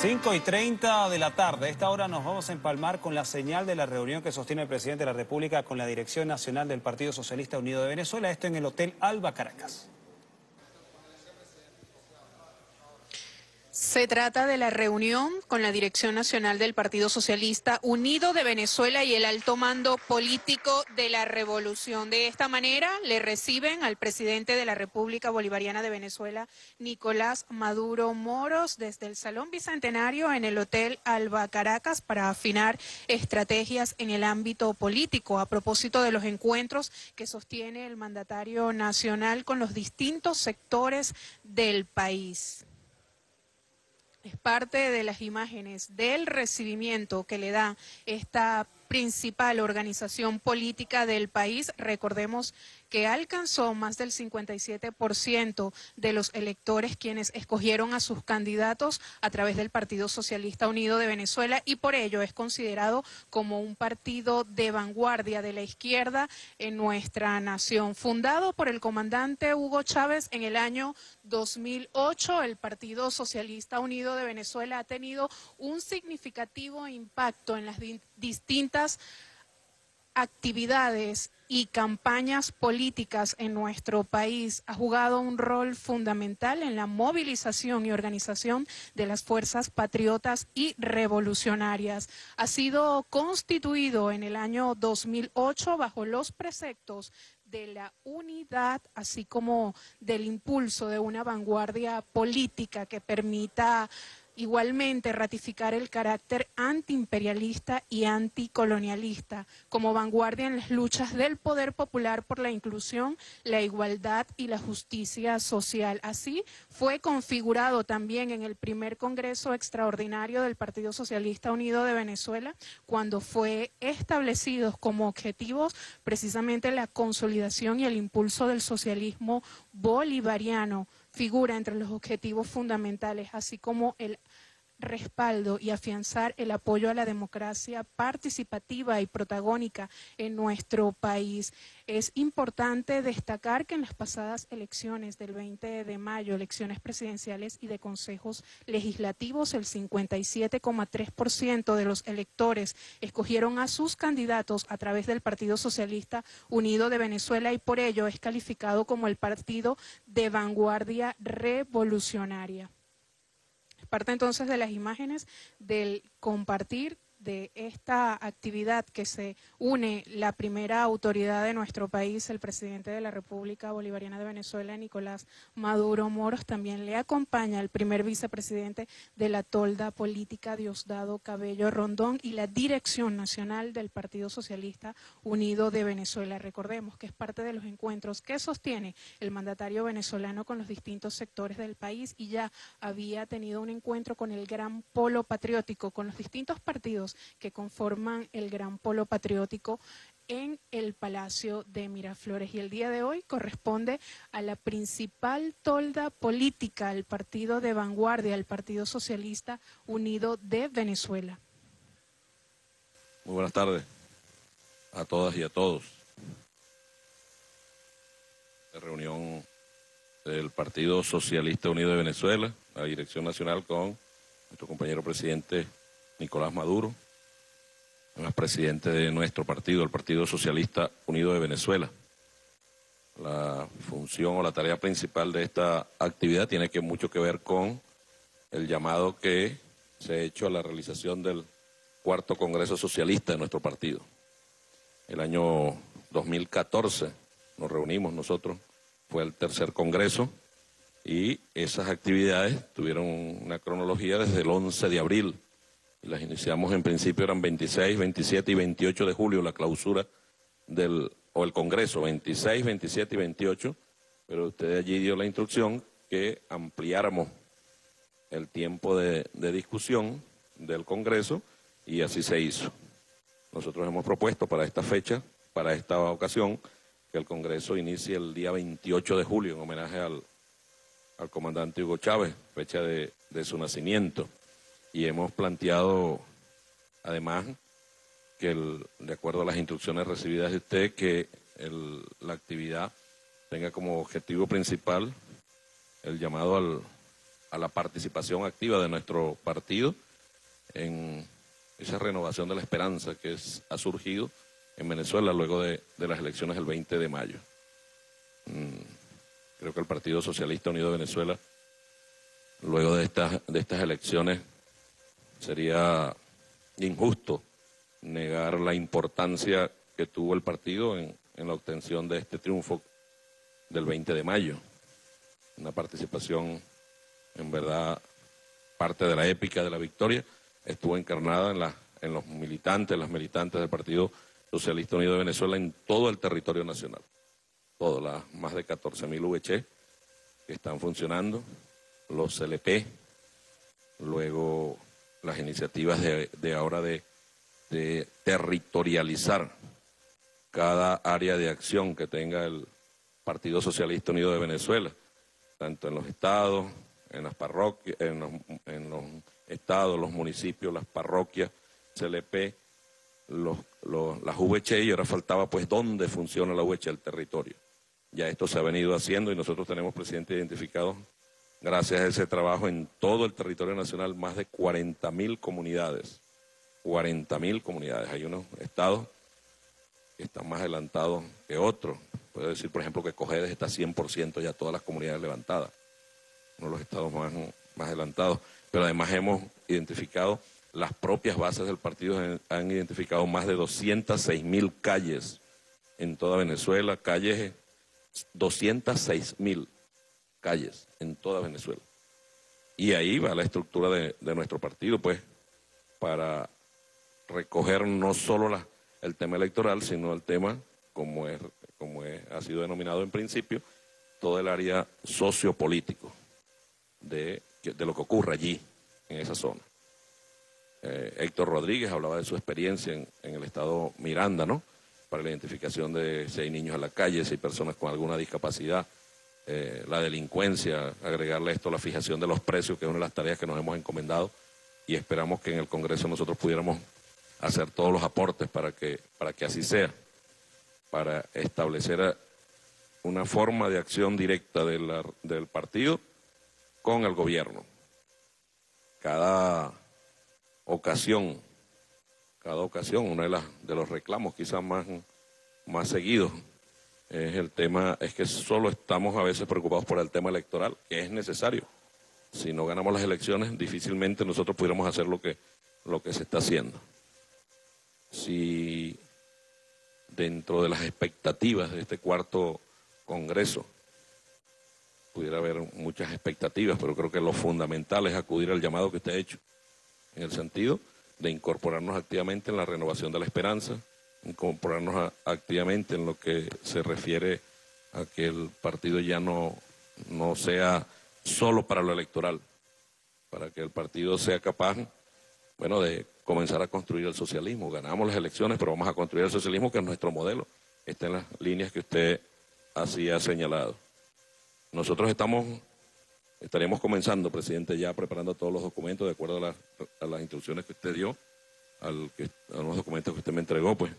5 y 30 de la tarde. A esta hora nos vamos a empalmar con la señal de la reunión que sostiene el presidente de la República con la Dirección Nacional del Partido Socialista Unido de Venezuela, esto en el Hotel Alba Caracas. Se trata de la reunión con la Dirección Nacional del Partido Socialista Unido de Venezuela y el alto mando político de la revolución. De esta manera le reciben al presidente de la República Bolivariana de Venezuela, Nicolás Maduro Moros, desde el Salón Bicentenario en el Hotel Alba Caracas para afinar estrategias en el ámbito político a propósito de los encuentros que sostiene el mandatario nacional con los distintos sectores del país es parte de las imágenes del recibimiento que le da esta principal organización política del país. Recordemos que alcanzó más del 57% de los electores quienes escogieron a sus candidatos a través del Partido Socialista Unido de Venezuela y por ello es considerado como un partido de vanguardia de la izquierda en nuestra nación. Fundado por el comandante Hugo Chávez en el año 2008, el Partido Socialista Unido de Venezuela ha tenido un significativo impacto en las distintas actividades y campañas políticas en nuestro país ha jugado un rol fundamental en la movilización y organización de las fuerzas patriotas y revolucionarias. Ha sido constituido en el año 2008 bajo los preceptos de la unidad, así como del impulso de una vanguardia política que permita igualmente ratificar el carácter antiimperialista y anticolonialista como vanguardia en las luchas del poder popular por la inclusión, la igualdad y la justicia social. Así fue configurado también en el primer Congreso Extraordinario del Partido Socialista Unido de Venezuela, cuando fue establecidos como objetivos precisamente la consolidación y el impulso del socialismo bolivariano figura entre los objetivos fundamentales, así como el respaldo y afianzar el apoyo a la democracia participativa y protagónica en nuestro país. Es importante destacar que en las pasadas elecciones del 20 de mayo, elecciones presidenciales y de consejos legislativos, el 57,3% de los electores escogieron a sus candidatos a través del Partido Socialista Unido de Venezuela y por ello es calificado como el partido de vanguardia revolucionaria parte entonces de las imágenes, del compartir de esta actividad que se une la primera autoridad de nuestro país, el presidente de la República Bolivariana de Venezuela, Nicolás Maduro Moros. También le acompaña el primer vicepresidente de la tolda política, Diosdado Cabello Rondón, y la dirección nacional del Partido Socialista Unido de Venezuela. Recordemos que es parte de los encuentros que sostiene el mandatario venezolano con los distintos sectores del país y ya había tenido un encuentro con el gran polo patriótico, con los distintos partidos que conforman el gran polo patriótico en el Palacio de Miraflores. Y el día de hoy corresponde a la principal tolda política, al partido de vanguardia, al Partido Socialista Unido de Venezuela. Muy buenas tardes a todas y a todos. La reunión del Partido Socialista Unido de Venezuela, la Dirección Nacional con nuestro compañero presidente Nicolás Maduro, el presidente de nuestro partido, el Partido Socialista Unido de Venezuela. La función o la tarea principal de esta actividad tiene que mucho que ver con el llamado que se ha hecho a la realización del cuarto Congreso Socialista de nuestro partido. El año 2014 nos reunimos nosotros, fue el tercer Congreso y esas actividades tuvieron una cronología desde el 11 de abril las iniciamos en principio eran 26, 27 y 28 de julio la clausura del o el Congreso, 26, 27 y 28, pero usted allí dio la instrucción que ampliáramos el tiempo de, discusión del Congreso y así se hizo. Nosotros hemos propuesto para esta fecha, para esta ocasión, que el Congreso inicie el día 28 de julio en homenaje al, al comandante Hugo Chávez, fecha de, de su nacimiento y hemos planteado además que de acuerdo a las instrucciones recibidas de usted que la actividad tenga como objetivo principal el llamado a la participación activa de nuestro partido en esa renovación de la esperanza que ha surgido en Venezuela luego de, las elecciones del 20 de mayo. Mm, creo que el Partido Socialista Unido de Venezuela, luego de de estas elecciones, Sería injusto negar la importancia que tuvo el partido en, la obtención de este triunfo del 20 de mayo. Una participación, en verdad, parte de la épica de la victoria, estuvo encarnada en, en los militantes, las militantes del Partido Socialista Unido de Venezuela en todo el territorio nacional. Todas las más de 14.000 VH que están funcionando, los CLP, luego las iniciativas de, ahora de, territorializar cada área de acción que tenga el Partido Socialista Unido de Venezuela, tanto en los estados, en las parroquias, en los, estados, los municipios, las parroquias, CLP, los, las VCH, e, y ahora faltaba pues dónde funciona la VCH, e, el territorio. Ya esto se ha venido haciendo y nosotros tenemos presidente identificados Gracias a ese trabajo en todo el territorio nacional, más de 40 mil comunidades, 40 mil comunidades. Hay unos estados que están más adelantados que otros. Puedo decir, por ejemplo, que Cogedes está 100% ya todas las comunidades levantadas, uno de los estados más, adelantados. Pero además hemos identificado, las propias bases del partido han, han identificado más de 206 mil calles en toda Venezuela, calles 206 mil calles en toda Venezuela. Y ahí va la estructura de, nuestro partido, pues, para recoger no solo la, el tema electoral, sino el tema, como, es, como ha sido denominado en principio, todo el área sociopolítico de, de lo que ocurre allí, en esa zona. Eh, Héctor Rodríguez hablaba de su experiencia en, el estado Miranda, ¿no? Para la identificación de si hay niños a la calle, si hay personas con alguna discapacidad, eh, la delincuencia, agregarle esto la fijación de los precios, que es una de las tareas que nos hemos encomendado y esperamos que en el Congreso nosotros pudiéramos hacer todos los aportes para que, para que así sea, para establecer eh, una forma de acción directa del partido con el gobierno. Cada ocasión, cada ocasión, uno de, las, de los reclamos quizás más, más seguidos es el tema, es que solo estamos a veces preocupados por el tema electoral, que es necesario. Si no ganamos las elecciones, difícilmente nosotros pudiéramos hacer lo que, lo que se está haciendo. Si dentro de las expectativas de este cuarto Congreso, pudiera haber muchas expectativas, pero creo que lo fundamental es acudir al llamado que ha hecho, en el sentido de incorporarnos activamente en la renovación de la esperanza, incorporarnos activamente en lo que se refiere a que el partido ya no, no sea solo para lo electoral, para que el partido sea capaz, bueno, de comenzar a construir el socialismo. Ganamos las elecciones, pero vamos a construir el socialismo que es nuestro modelo. Está en las líneas que usted así ha señalado. Nosotros estamos, estaremos comenzando, presidente, ya preparando todos los documentos de acuerdo a, las instrucciones que usted dio, al que, a los documentos que usted me entregó, pues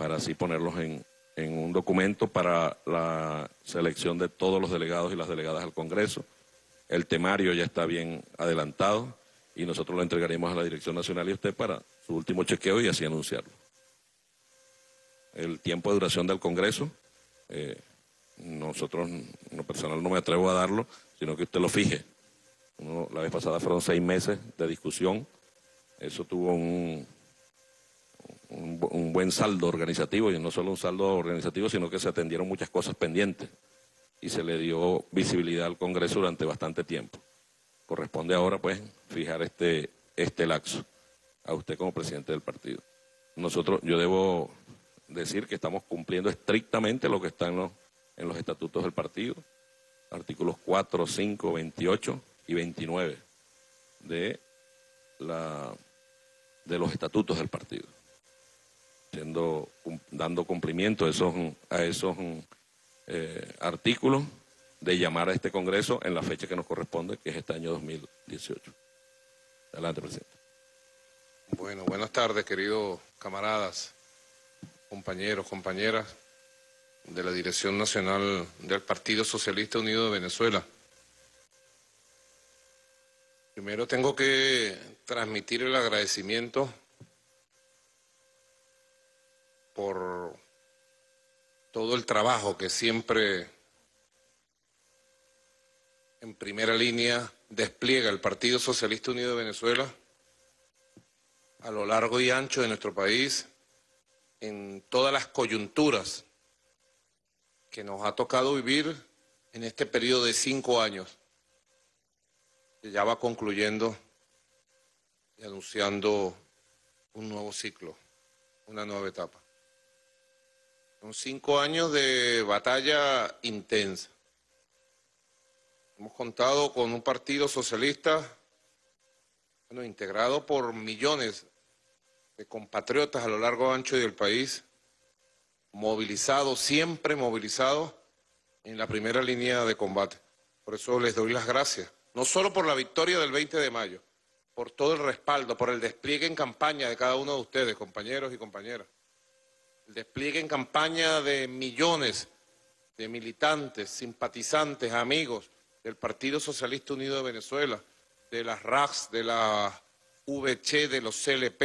para así ponerlos en, un documento para la selección de todos los delegados y las delegadas al Congreso. El temario ya está bien adelantado y nosotros lo entregaremos a la Dirección Nacional y a usted para su último chequeo y así anunciarlo. El tiempo de duración del Congreso, eh, nosotros, en lo personal, no me atrevo a darlo, sino que usted lo fije. la vez pasada fueron seis meses de discusión, eso tuvo un, un, buen saldo organizativo, y no solo un saldo organizativo, sino que se atendieron muchas cosas pendientes y se le dio visibilidad al Congreso durante bastante tiempo. Corresponde ahora, pues, fijar este, este laxo a usted como presidente del partido. Nosotros, yo debo decir que estamos cumpliendo estrictamente lo que está en los, en los estatutos del partido, artículos 4, 5, 28 y 29 de, la, de los estatutos del partido siendo, dando cumplimiento a esos, a esos eh, artículos de llamar a este Congreso en la fecha que nos corresponde, que es este año 2018. Adelante, presidente. Bueno, buenas tardes, queridos camaradas, compañeros, compañeras de la Dirección Nacional del Partido Socialista Unido de Venezuela. Primero tengo que transmitir el agradecimiento por todo el trabajo que siempre en primera línea despliega el Partido Socialista Unido de Venezuela a lo largo y ancho de nuestro país, en todas las coyunturas que nos ha tocado vivir en este periodo de cinco años, que ya va concluyendo y anunciando un nuevo ciclo, una nueva etapa. Son cinco años de batalla intensa. Hemos contado con un partido socialista bueno, integrado por millones de compatriotas a lo largo ancho del país, movilizado, siempre movilizado en la primera línea de combate. Por eso les doy las gracias, no solo por la victoria del 20 de mayo, por todo el respaldo, por el despliegue en campaña de cada uno de ustedes, compañeros y compañeras despliegue en campaña de millones de militantes, simpatizantes, amigos del Partido Socialista Unido de Venezuela, de las RACs, de la VC, de los CLP,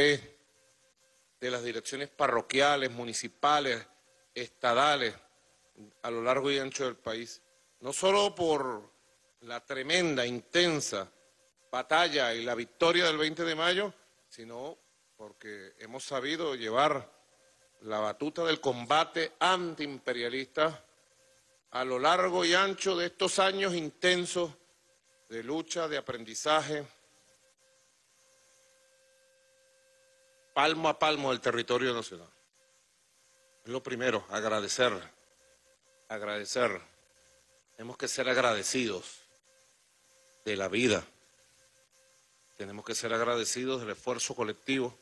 de las direcciones parroquiales, municipales, estadales, a lo largo y ancho del país. No solo por la tremenda, intensa batalla y la victoria del 20 de mayo, sino porque hemos sabido llevar la batuta del combate antiimperialista a lo largo y ancho de estos años intensos de lucha, de aprendizaje, palmo a palmo del territorio nacional. lo primero, agradecer, agradecer. Tenemos que ser agradecidos de la vida. Tenemos que ser agradecidos del esfuerzo colectivo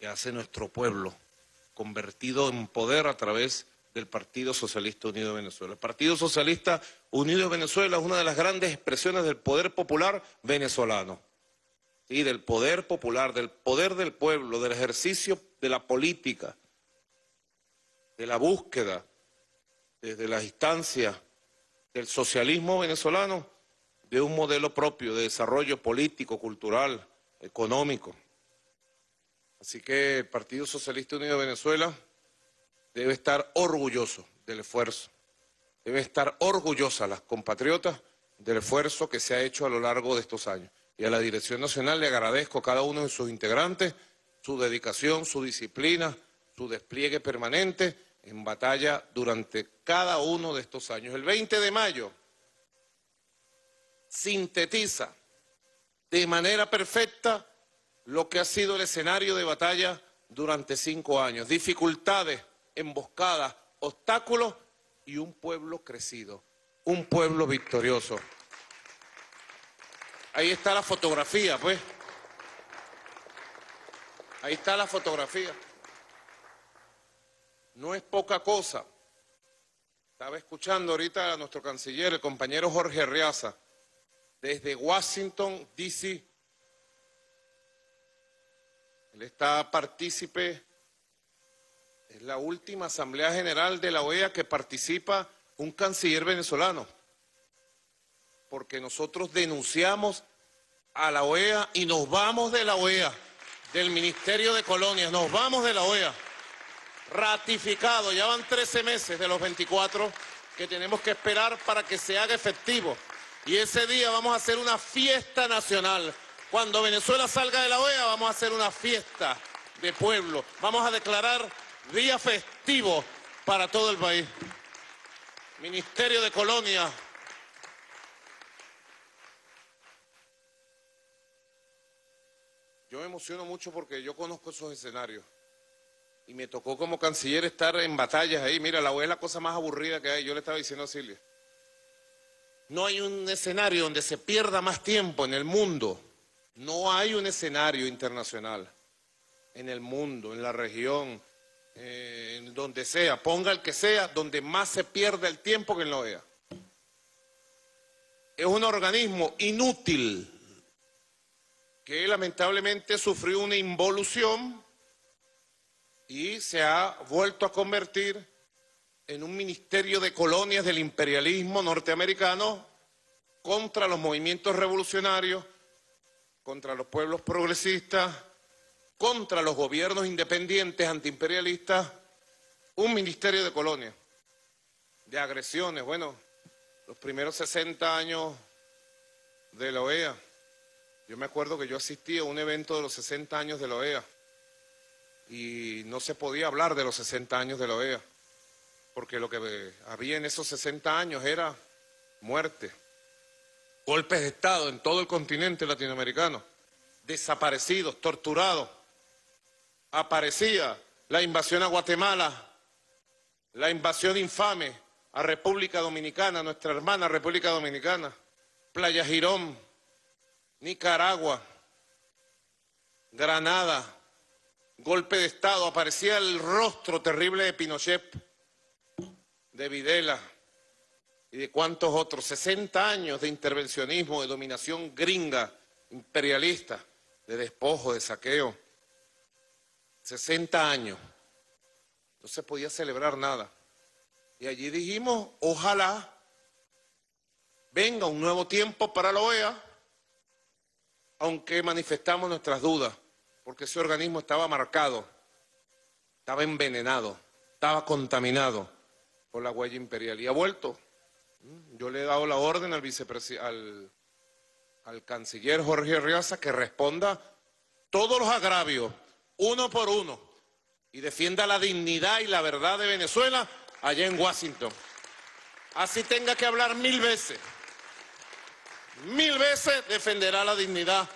que hace nuestro pueblo convertido en poder a través del Partido Socialista Unido de Venezuela. El Partido Socialista Unido de Venezuela es una de las grandes expresiones del poder popular venezolano. Y Del poder popular, del poder del pueblo, del ejercicio de la política, de la búsqueda desde las instancias del socialismo venezolano de un modelo propio de desarrollo político, cultural, económico. Así que el Partido Socialista Unido de Venezuela debe estar orgulloso del esfuerzo, debe estar orgullosa las compatriotas del esfuerzo que se ha hecho a lo largo de estos años. Y a la Dirección Nacional le agradezco a cada uno de sus integrantes su dedicación, su disciplina, su despliegue permanente en batalla durante cada uno de estos años. El 20 de mayo sintetiza de manera perfecta lo que ha sido el escenario de batalla durante cinco años. Dificultades, emboscadas, obstáculos y un pueblo crecido, un pueblo victorioso. Ahí está la fotografía, pues. Ahí está la fotografía. No es poca cosa. Estaba escuchando ahorita a nuestro canciller, el compañero Jorge Riaza, desde Washington, D.C., él está partícipe, es la última Asamblea General de la OEA que participa un canciller venezolano, porque nosotros denunciamos a la OEA y nos vamos de la OEA, del Ministerio de Colonias, nos vamos de la OEA. Ratificado, ya van 13 meses de los 24 que tenemos que esperar para que se haga efectivo. Y ese día vamos a hacer una fiesta nacional. Cuando Venezuela salga de la OEA vamos a hacer una fiesta de pueblo. Vamos a declarar día festivo para todo el país. Ministerio de Colonia. Yo me emociono mucho porque yo conozco esos escenarios. Y me tocó como canciller estar en batallas ahí. Mira, la OEA es la cosa más aburrida que hay. Yo le estaba diciendo a Silvia. No hay un escenario donde se pierda más tiempo en el mundo no hay un escenario internacional en el mundo, en la región, eh, en donde sea, ponga el que sea, donde más se pierda el tiempo que en vea. Es un organismo inútil que lamentablemente sufrió una involución y se ha vuelto a convertir en un ministerio de colonias del imperialismo norteamericano contra los movimientos revolucionarios contra los pueblos progresistas, contra los gobiernos independientes antiimperialistas, un ministerio de colonia, de agresiones. Bueno, los primeros 60 años de la OEA. Yo me acuerdo que yo asistí a un evento de los 60 años de la OEA y no se podía hablar de los 60 años de la OEA, porque lo que había en esos 60 años era muerte, golpes de Estado en todo el continente latinoamericano, desaparecidos, torturados. Aparecía la invasión a Guatemala, la invasión infame a República Dominicana, nuestra hermana República Dominicana, Playa Girón, Nicaragua, Granada, golpe de Estado, aparecía el rostro terrible de Pinochet, de Videla y de cuántos otros 60 años de intervencionismo, de dominación gringa, imperialista, de despojo, de saqueo. 60 años. No se podía celebrar nada. Y allí dijimos, ojalá venga un nuevo tiempo para la OEA, aunque manifestamos nuestras dudas, porque ese organismo estaba marcado, estaba envenenado, estaba contaminado por la huella imperial y ha vuelto. Yo le he dado la orden al, al canciller Jorge Riaza que responda todos los agravios, uno por uno, y defienda la dignidad y la verdad de Venezuela allá en Washington. Así tenga que hablar mil veces. Mil veces defenderá la dignidad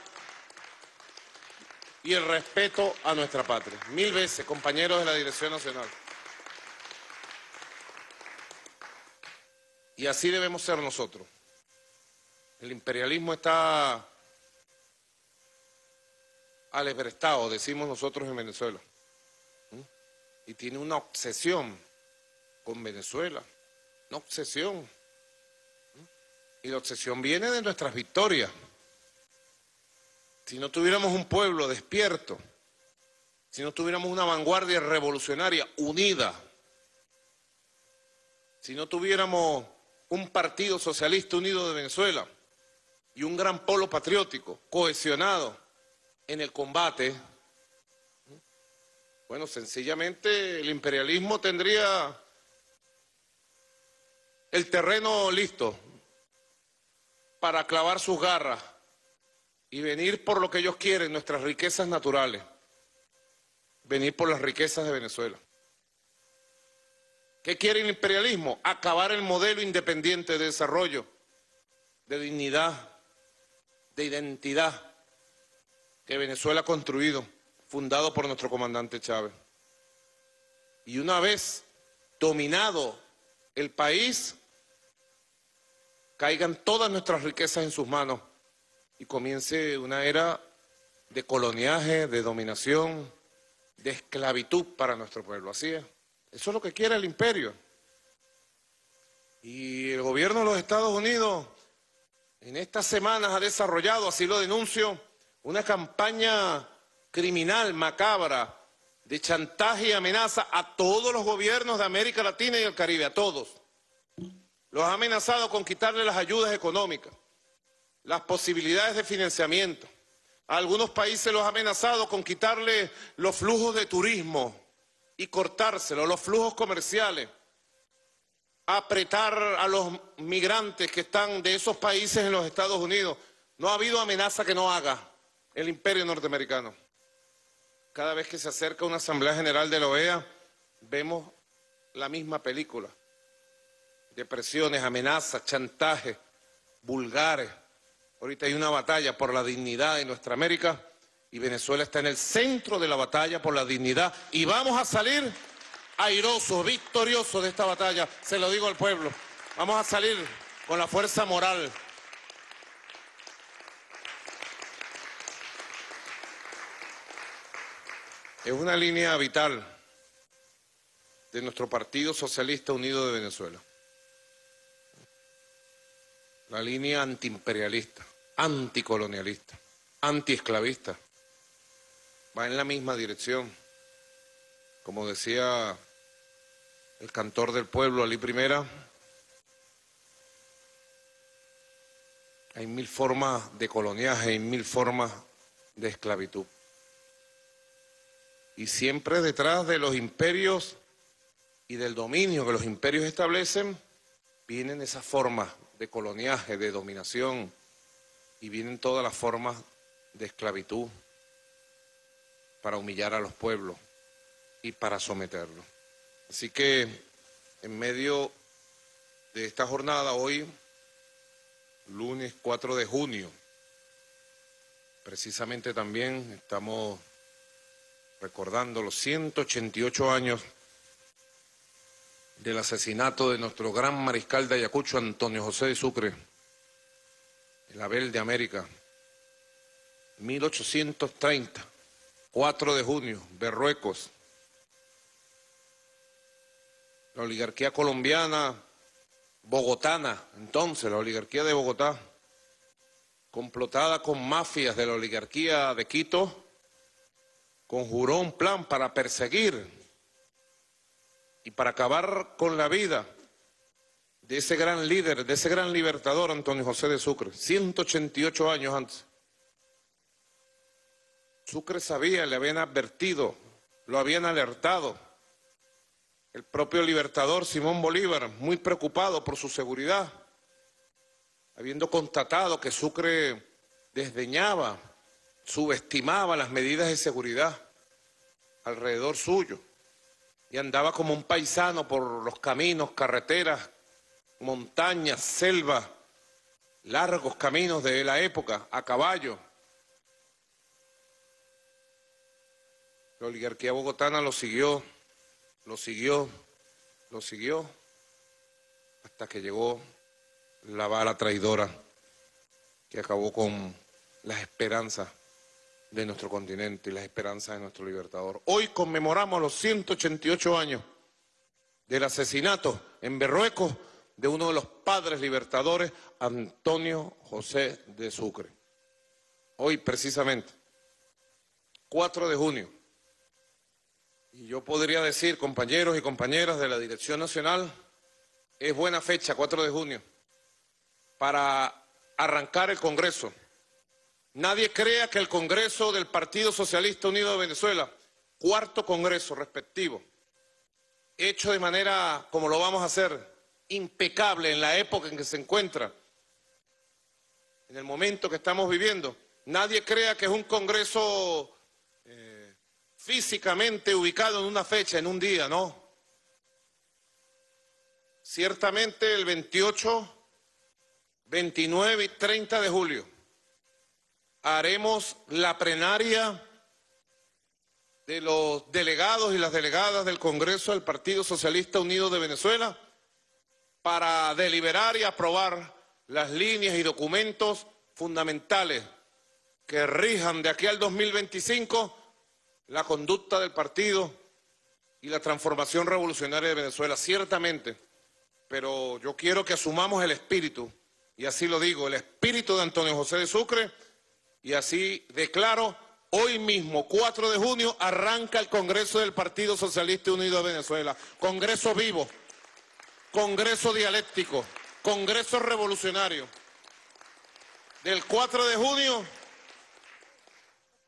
y el respeto a nuestra patria. Mil veces, compañeros de la Dirección Nacional. Y así debemos ser nosotros. El imperialismo está alebrestado, decimos nosotros en Venezuela. ¿Mm? Y tiene una obsesión con Venezuela. Una obsesión. ¿Mm? Y la obsesión viene de nuestras victorias. Si no tuviéramos un pueblo despierto, si no tuviéramos una vanguardia revolucionaria unida, si no tuviéramos un partido socialista unido de Venezuela y un gran polo patriótico cohesionado en el combate, bueno, sencillamente el imperialismo tendría el terreno listo para clavar sus garras y venir por lo que ellos quieren, nuestras riquezas naturales, venir por las riquezas de Venezuela. ¿Qué quiere el imperialismo? Acabar el modelo independiente de desarrollo, de dignidad, de identidad que Venezuela ha construido, fundado por nuestro comandante Chávez. Y una vez dominado el país, caigan todas nuestras riquezas en sus manos y comience una era de coloniaje, de dominación, de esclavitud para nuestro pueblo. Así es. Eso es lo que quiere el imperio. Y el gobierno de los Estados Unidos en estas semanas ha desarrollado, así lo denuncio, una campaña criminal, macabra, de chantaje y amenaza a todos los gobiernos de América Latina y el Caribe, a todos. Los ha amenazado con quitarle las ayudas económicas, las posibilidades de financiamiento. A algunos países los ha amenazado con quitarle los flujos de turismo, y cortárselo, los flujos comerciales, apretar a los migrantes que están de esos países en los Estados Unidos. No ha habido amenaza que no haga el imperio norteamericano. Cada vez que se acerca una Asamblea General de la OEA, vemos la misma película. Depresiones, amenazas, chantajes, vulgares. Ahorita hay una batalla por la dignidad de nuestra América y Venezuela está en el centro de la batalla por la dignidad y vamos a salir airosos, victoriosos de esta batalla, se lo digo al pueblo. Vamos a salir con la fuerza moral. Es una línea vital de nuestro Partido Socialista Unido de Venezuela. La línea antiimperialista, anticolonialista, antiesclavista, va en la misma dirección. Como decía el cantor del pueblo, Ali Primera, hay mil formas de coloniaje, hay mil formas de esclavitud. Y siempre detrás de los imperios y del dominio que los imperios establecen, vienen esas formas de coloniaje, de dominación, y vienen todas las formas de esclavitud, para humillar a los pueblos y para someterlos. Así que en medio de esta jornada hoy, lunes 4 de junio, precisamente también estamos recordando los 188 años del asesinato de nuestro gran mariscal de Ayacucho, Antonio José de Sucre, el Abel de América, 1830 4 de junio, Berruecos. La oligarquía colombiana, bogotana, entonces, la oligarquía de Bogotá, complotada con mafias de la oligarquía de Quito, conjuró un plan para perseguir y para acabar con la vida de ese gran líder, de ese gran libertador, Antonio José de Sucre, 188 años antes. Sucre sabía, le habían advertido, lo habían alertado. El propio libertador Simón Bolívar, muy preocupado por su seguridad, habiendo constatado que Sucre desdeñaba, subestimaba las medidas de seguridad alrededor suyo y andaba como un paisano por los caminos, carreteras, montañas, selvas, largos caminos de la época, a caballo La oligarquía bogotana lo siguió, lo siguió, lo siguió, hasta que llegó la bala traidora que acabó con las esperanzas de nuestro continente y las esperanzas de nuestro libertador. Hoy conmemoramos los 188 años del asesinato en Berruecos de uno de los padres libertadores, Antonio José de Sucre. Hoy precisamente, 4 de junio y yo podría decir, compañeros y compañeras de la Dirección Nacional, es buena fecha, 4 de junio, para arrancar el Congreso. Nadie crea que el Congreso del Partido Socialista Unido de Venezuela, cuarto Congreso respectivo, hecho de manera, como lo vamos a hacer, impecable en la época en que se encuentra, en el momento que estamos viviendo, nadie crea que es un Congreso físicamente ubicado en una fecha, en un día, ¿no? Ciertamente el 28, 29 y 30 de julio haremos la plenaria de los delegados y las delegadas del Congreso del Partido Socialista Unido de Venezuela para deliberar y aprobar las líneas y documentos fundamentales que rijan de aquí al 2025 la conducta del partido y la transformación revolucionaria de Venezuela, ciertamente, pero yo quiero que asumamos el espíritu, y así lo digo, el espíritu de Antonio José de Sucre, y así declaro, hoy mismo, 4 de junio, arranca el Congreso del Partido Socialista Unido de Venezuela, Congreso vivo, Congreso dialéctico, Congreso revolucionario, del 4 de junio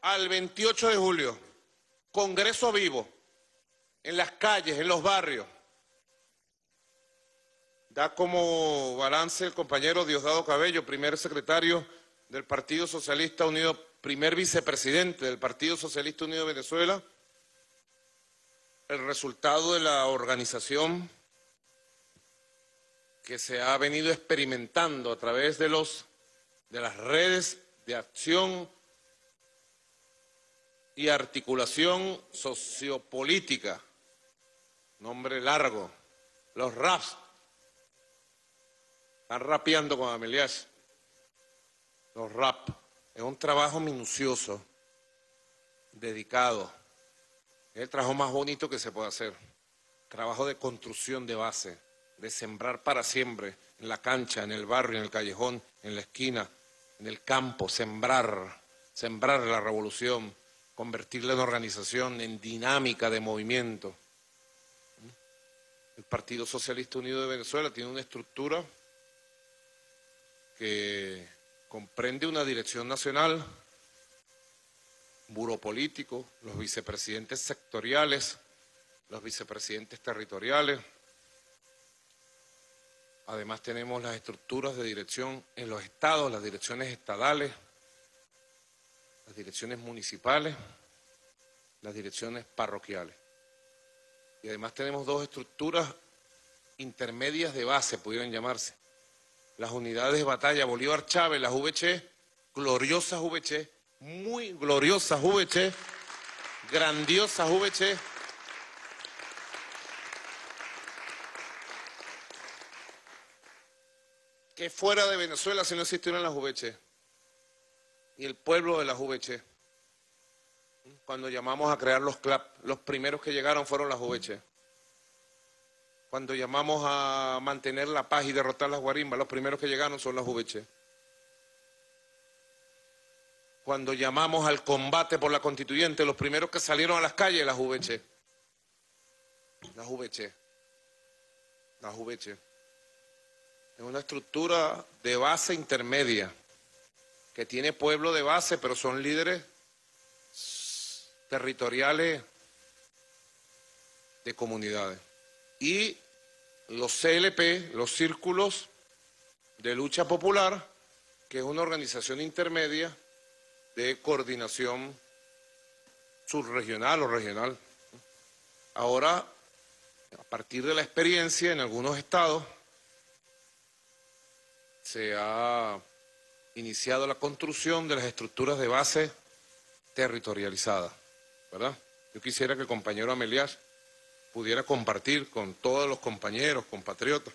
al 28 de julio. Congreso vivo, en las calles, en los barrios. Da como balance el compañero Diosdado Cabello, primer secretario del Partido Socialista Unido, primer vicepresidente del Partido Socialista Unido de Venezuela, el resultado de la organización que se ha venido experimentando a través de, los, de las redes de acción y articulación sociopolítica. Nombre largo. Los raps, Están rapeando con Amelias. Los RAP. Es un trabajo minucioso, dedicado. Es el trabajo más bonito que se puede hacer. Trabajo de construcción de base, de sembrar para siempre, en la cancha, en el barrio, en el callejón, en la esquina, en el campo, sembrar, sembrar la revolución convertirla en organización, en dinámica de movimiento. El Partido Socialista Unido de Venezuela tiene una estructura que comprende una dirección nacional, buro político, los vicepresidentes sectoriales, los vicepresidentes territoriales. Además tenemos las estructuras de dirección en los estados, las direcciones estadales, las direcciones municipales, las direcciones parroquiales. Y además tenemos dos estructuras intermedias de base, pudieran llamarse. Las unidades de batalla Bolívar Chávez, las VC, gloriosas VC, muy gloriosas VC, grandiosas VC. Que fuera de Venezuela si no existieran las VC y el pueblo de la VC. Cuando llamamos a crear los CLAP, los primeros que llegaron fueron las VC. Cuando llamamos a mantener la paz y derrotar las guarimbas, los primeros que llegaron son las VC. Cuando llamamos al combate por la constituyente, los primeros que salieron a las calles, las VC. Las VC. Las juveche. Es una estructura de base intermedia que tiene pueblo de base, pero son líderes territoriales de comunidades. Y los CLP, los Círculos de Lucha Popular, que es una organización intermedia de coordinación subregional o regional. Ahora, a partir de la experiencia en algunos estados, se ha iniciado la construcción de las estructuras de base territorializadas, ¿verdad? Yo quisiera que el compañero Ameliar pudiera compartir con todos los compañeros, compatriotas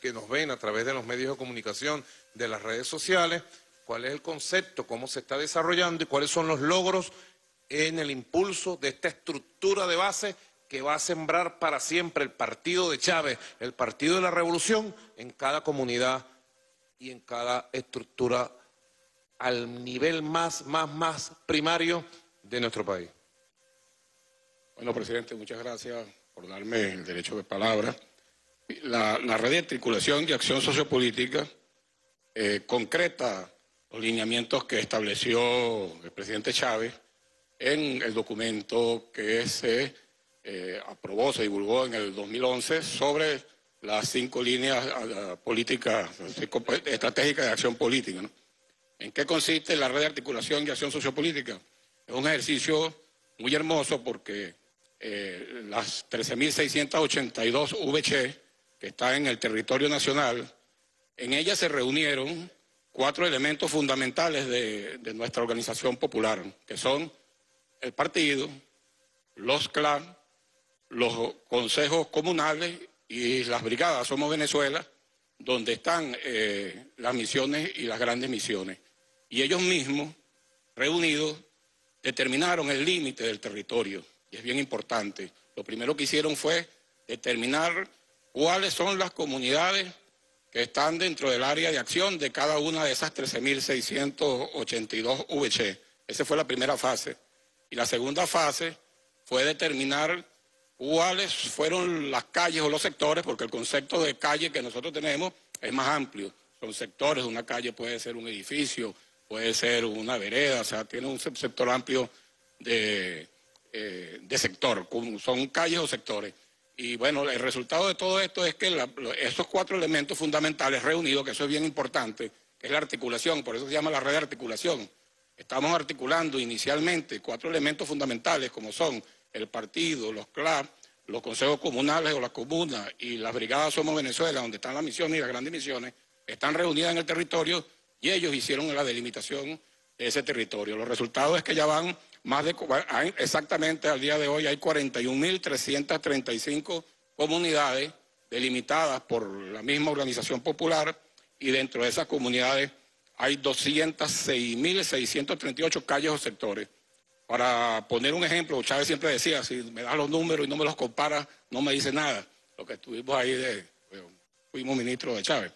que nos ven a través de los medios de comunicación, de las redes sociales, cuál es el concepto, cómo se está desarrollando y cuáles son los logros en el impulso de esta estructura de base que va a sembrar para siempre el partido de Chávez, el partido de la revolución, en cada comunidad y en cada estructura al nivel más, más, más primario de nuestro país. Bueno, presidente, muchas gracias por darme el derecho de palabra. La, red de articulación y acción sociopolítica eh, concreta los lineamientos que estableció el presidente Chávez en el documento que se eh, aprobó, se divulgó en el 2011 sobre las cinco líneas políticas estratégicas de acción política. ¿En qué consiste la red de articulación y acción sociopolítica? Es un ejercicio muy hermoso porque eh, las 13.682 VC que están en el territorio nacional, en ellas se reunieron cuatro elementos fundamentales de, de nuestra organización popular, que son el partido, los CLAN, los consejos comunales y las brigadas Somos Venezuela, donde están eh, las misiones y las grandes misiones. Y ellos mismos, reunidos, determinaron el límite del territorio. Y es bien importante. Lo primero que hicieron fue determinar cuáles son las comunidades que están dentro del área de acción de cada una de esas 13.682 VC. Esa fue la primera fase. Y la segunda fase fue determinar cuáles fueron las calles o los sectores, porque el concepto de calle que nosotros tenemos es más amplio. Son sectores, una calle puede ser un edificio, puede ser una vereda, o sea, tiene un sector amplio de, eh, sector, son calles o sectores. Y bueno, el resultado de todo esto es que esos cuatro elementos fundamentales reunidos, que eso es bien importante, es la articulación, por eso se llama la red de articulación. Estamos articulando inicialmente cuatro elementos fundamentales como son el partido, los clubs, los consejos comunales o las comunas y las brigadas Somos Venezuela, donde están las misiones y las grandes misiones, están reunidas en el territorio y ellos hicieron la delimitación de ese territorio. Los resultados es que ya van más de, exactamente al día de hoy hay 41.335 comunidades delimitadas por la misma organización popular y dentro de esas comunidades hay 206.638 calles o sectores. Para poner un ejemplo, Chávez siempre decía, si me das los números y no me los comparas, no me dice nada. Lo que estuvimos ahí de, fuimos ministros de Chávez.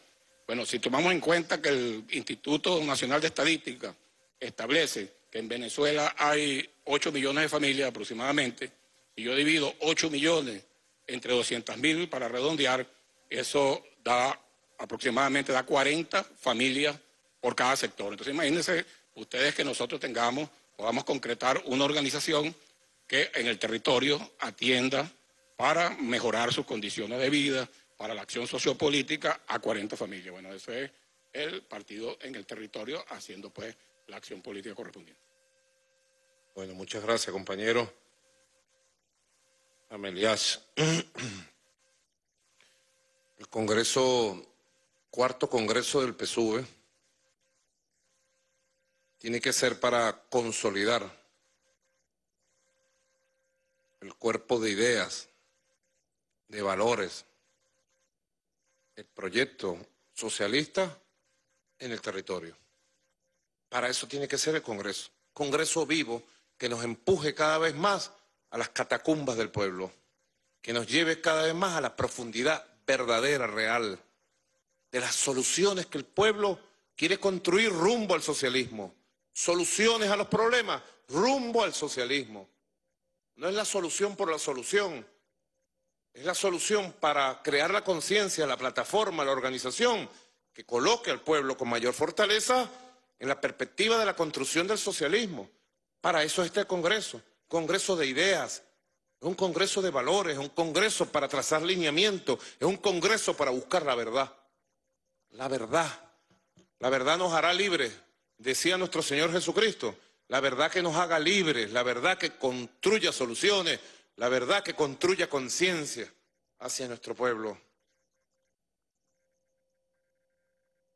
Bueno, si tomamos en cuenta que el Instituto Nacional de Estadística establece que en Venezuela hay 8 millones de familias aproximadamente, y yo divido 8 millones entre 200 mil para redondear, eso da aproximadamente da 40 familias por cada sector. Entonces imagínense ustedes que nosotros tengamos podamos concretar una organización que en el territorio atienda para mejorar sus condiciones de vida, para la acción sociopolítica a 40 familias. Bueno, eso es el partido en el territorio haciendo pues la acción política correspondiente. Bueno, muchas gracias, compañero. Amelias. El Congreso, cuarto Congreso del PSUV, tiene que ser para consolidar el cuerpo de ideas, de valores, el proyecto socialista en el territorio. Para eso tiene que ser el Congreso, Congreso vivo que nos empuje cada vez más a las catacumbas del pueblo, que nos lleve cada vez más a la profundidad verdadera, real, de las soluciones que el pueblo quiere construir rumbo al socialismo soluciones a los problemas, rumbo al socialismo. No es la solución por la solución, es la solución para crear la conciencia, la plataforma, la organización que coloque al pueblo con mayor fortaleza en la perspectiva de la construcción del socialismo. Para eso es este Congreso, Congreso de ideas, es un Congreso de valores, es un Congreso para trazar lineamientos, es un Congreso para buscar la verdad. La verdad, la verdad nos hará libres, decía nuestro Señor Jesucristo, la verdad que nos haga libres, la verdad que construya soluciones, la verdad que construya conciencia hacia nuestro pueblo.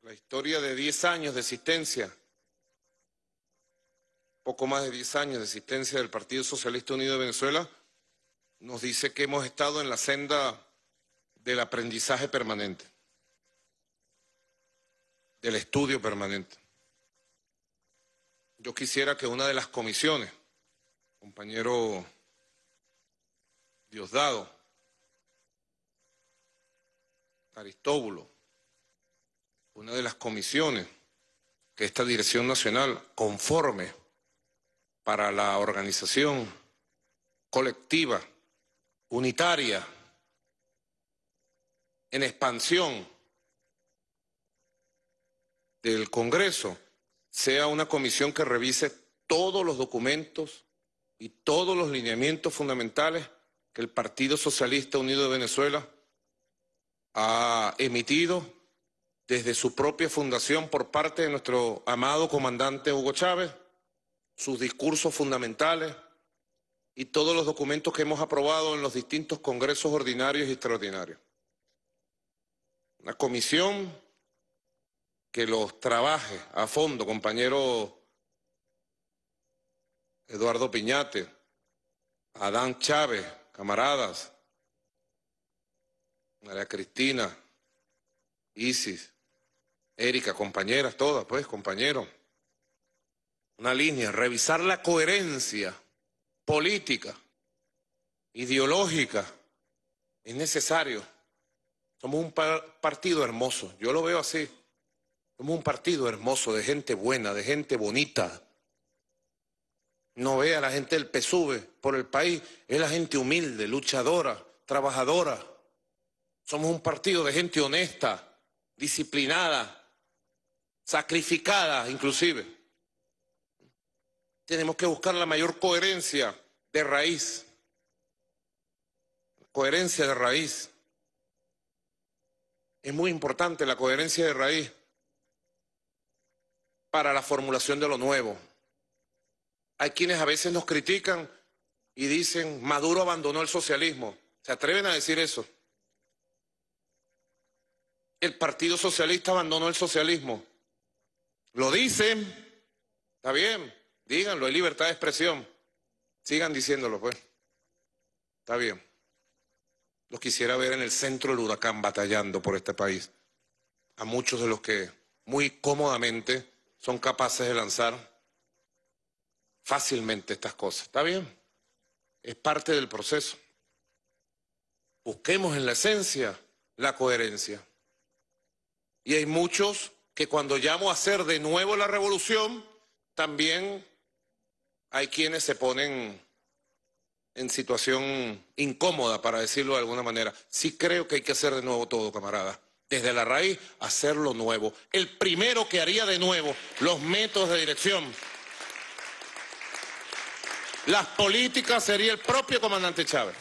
La historia de 10 años de existencia, poco más de 10 años de existencia del Partido Socialista Unido de Venezuela, nos dice que hemos estado en la senda del aprendizaje permanente, del estudio permanente yo quisiera que una de las comisiones, compañero Diosdado, Aristóbulo, una de las comisiones que esta Dirección Nacional conforme para la organización colectiva, unitaria, en expansión del Congreso, sea una comisión que revise todos los documentos y todos los lineamientos fundamentales que el Partido Socialista Unido de Venezuela ha emitido desde su propia fundación por parte de nuestro amado comandante Hugo Chávez, sus discursos fundamentales y todos los documentos que hemos aprobado en los distintos congresos ordinarios y extraordinarios. Una comisión que los trabaje a fondo, compañero Eduardo Piñate, Adán Chávez, camaradas, María Cristina, Isis, Erika, compañeras todas, pues, compañero, Una línea, revisar la coherencia política, ideológica, es necesario. Somos un partido hermoso, yo lo veo así. Somos un partido hermoso, de gente buena, de gente bonita. No vea la gente del PSUV por el país, es la gente humilde, luchadora, trabajadora. Somos un partido de gente honesta, disciplinada, sacrificada inclusive. Tenemos que buscar la mayor coherencia de raíz. Coherencia de raíz. Es muy importante la coherencia de raíz para la formulación de lo nuevo. Hay quienes a veces nos critican y dicen, Maduro abandonó el socialismo. ¿Se atreven a decir eso? El Partido Socialista abandonó el socialismo. Lo dicen. Está bien, díganlo, hay libertad de expresión. Sigan diciéndolo, pues. Está bien. Los quisiera ver en el centro del huracán batallando por este país. A muchos de los que muy cómodamente son capaces de lanzar fácilmente estas cosas. ¿Está bien? Es parte del proceso. Busquemos en la esencia la coherencia. Y hay muchos que cuando llamo a hacer de nuevo la revolución, también hay quienes se ponen en situación incómoda, para decirlo de alguna manera. Sí creo que hay que hacer de nuevo todo, camarada desde la raíz, hacer lo nuevo. El primero que haría de nuevo los métodos de dirección. Las políticas sería el propio comandante Chávez.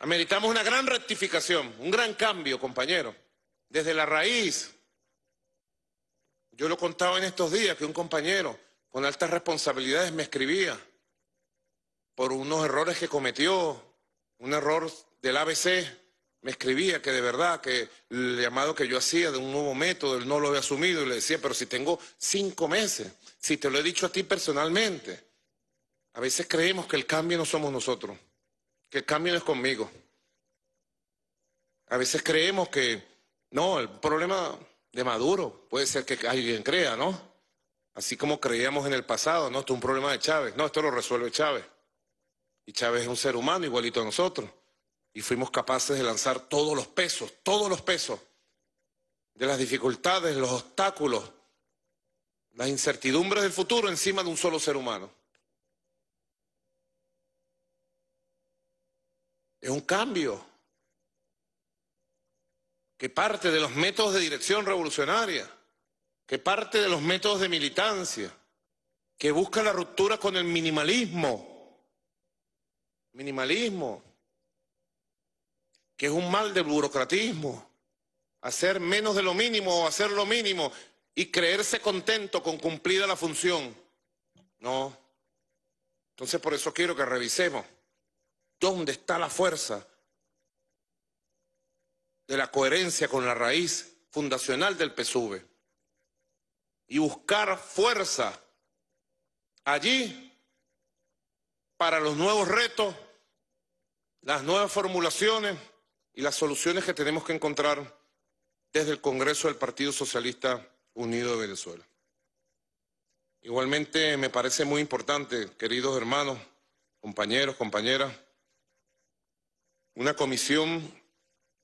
Ameritamos una gran rectificación, un gran cambio, compañero, desde la raíz. Yo lo contaba en estos días que un compañero con altas responsabilidades me escribía por unos errores que cometió, un error del ABC, me escribía que de verdad que el llamado que yo hacía de un nuevo método, él no lo había asumido y le decía, pero si tengo cinco meses, si te lo he dicho a ti personalmente, a veces creemos que el cambio no somos nosotros, que el cambio no es conmigo. A veces creemos que, no, el problema de Maduro puede ser que alguien crea, ¿no? Así como creíamos en el pasado, ¿no? Esto es un problema de Chávez, no, esto lo resuelve Chávez. Y Chávez es un ser humano igualito a nosotros y fuimos capaces de lanzar todos los pesos, todos los pesos de las dificultades, los obstáculos, las incertidumbres del futuro encima de un solo ser humano. Es un cambio que parte de los métodos de dirección revolucionaria, que parte de los métodos de militancia, que busca la ruptura con el minimalismo. Minimalismo, que es un mal del burocratismo, hacer menos de lo mínimo o hacer lo mínimo y creerse contento con cumplida la función. No. Entonces por eso quiero que revisemos dónde está la fuerza de la coherencia con la raíz fundacional del PSUV y buscar fuerza allí para los nuevos retos, las nuevas formulaciones y las soluciones que tenemos que encontrar desde el Congreso del Partido Socialista Unido de Venezuela. Igualmente me parece muy importante, queridos hermanos, compañeros, compañeras, una comisión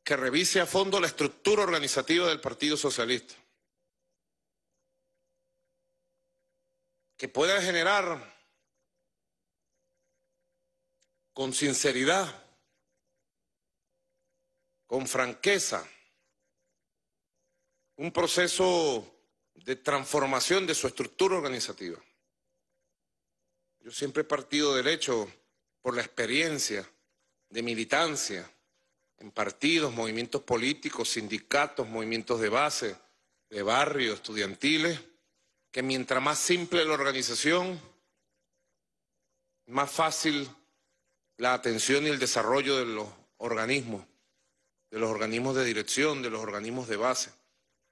que revise a fondo la estructura organizativa del Partido Socialista, que pueda generar con sinceridad con franqueza un proceso de transformación de su estructura organizativa. Yo siempre he partido del hecho, por la experiencia de militancia en partidos, movimientos políticos, sindicatos, movimientos de base, de barrio, estudiantiles, que mientras más simple la organización, más fácil la atención y el desarrollo de los organismos de los organismos de dirección, de los organismos de base.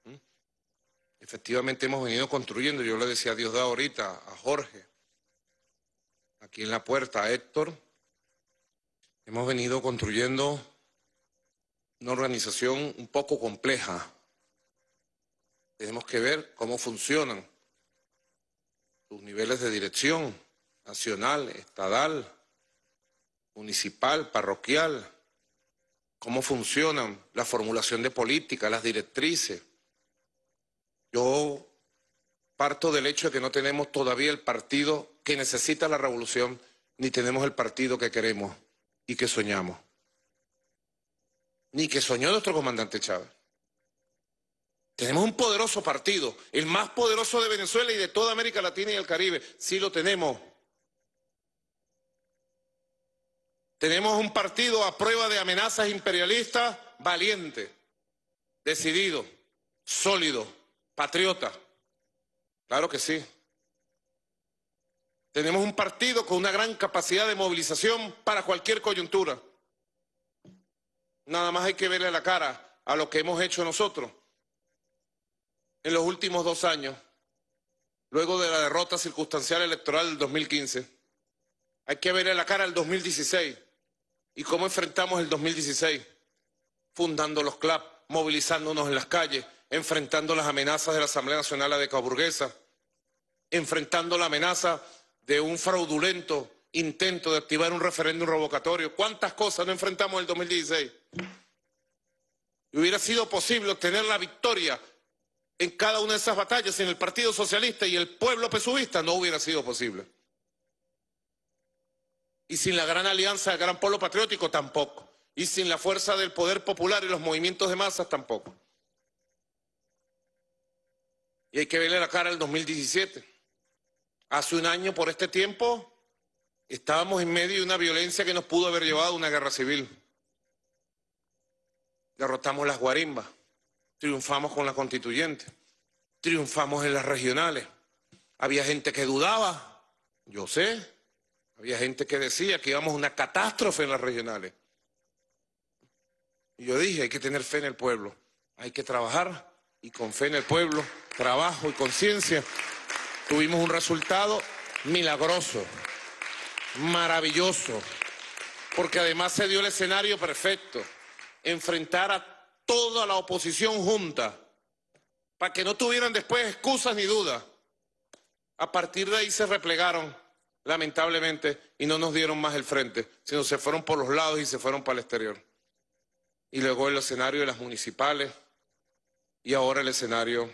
¿Mm? Efectivamente hemos venido construyendo, yo le decía a Diosdado ahorita, a Jorge, aquí en la puerta, a Héctor, hemos venido construyendo una organización un poco compleja. Tenemos que ver cómo funcionan los niveles de dirección nacional, estatal, municipal, parroquial, cómo funcionan, la formulación de política, las directrices. Yo parto del hecho de que no tenemos todavía el partido que necesita la revolución, ni tenemos el partido que queremos y que soñamos. Ni que soñó nuestro comandante Chávez. Tenemos un poderoso partido, el más poderoso de Venezuela y de toda América Latina y el Caribe. Sí lo tenemos. Tenemos un partido a prueba de amenazas imperialistas valiente, decidido, sólido, patriota. Claro que sí. Tenemos un partido con una gran capacidad de movilización para cualquier coyuntura. Nada más hay que verle la cara a lo que hemos hecho nosotros en los últimos dos años, luego de la derrota circunstancial electoral del 2015. Hay que verle la cara al 2016 ¿Y cómo enfrentamos el 2016? Fundando los CLAP, movilizándonos en las calles, enfrentando las amenazas de la Asamblea Nacional la Burguesa, enfrentando la amenaza de un fraudulento intento de activar un referéndum revocatorio. ¿Cuántas cosas no enfrentamos en el 2016? Y hubiera sido posible obtener la victoria en cada una de esas batallas sin el Partido Socialista y el pueblo pesubista, no hubiera sido posible y sin la gran alianza del gran polo patriótico tampoco, y sin la fuerza del poder popular y los movimientos de masas tampoco. Y hay que verle la cara al 2017. Hace un año por este tiempo estábamos en medio de una violencia que nos pudo haber llevado a una guerra civil. Derrotamos las guarimbas, triunfamos con la constituyente, triunfamos en las regionales. Había gente que dudaba, yo sé, había gente que decía que íbamos a una catástrofe en las regionales. Y yo dije, hay que tener fe en el pueblo, hay que trabajar y con fe en el pueblo, trabajo y conciencia, tuvimos un resultado milagroso, maravilloso, porque además se dio el escenario perfecto, enfrentar a toda la oposición junta, para que no tuvieran después excusas ni dudas. A partir de ahí se replegaron lamentablemente, y no nos dieron más el frente, sino se fueron por los lados y se fueron para el exterior. Y luego el escenario de las municipales y ahora el escenario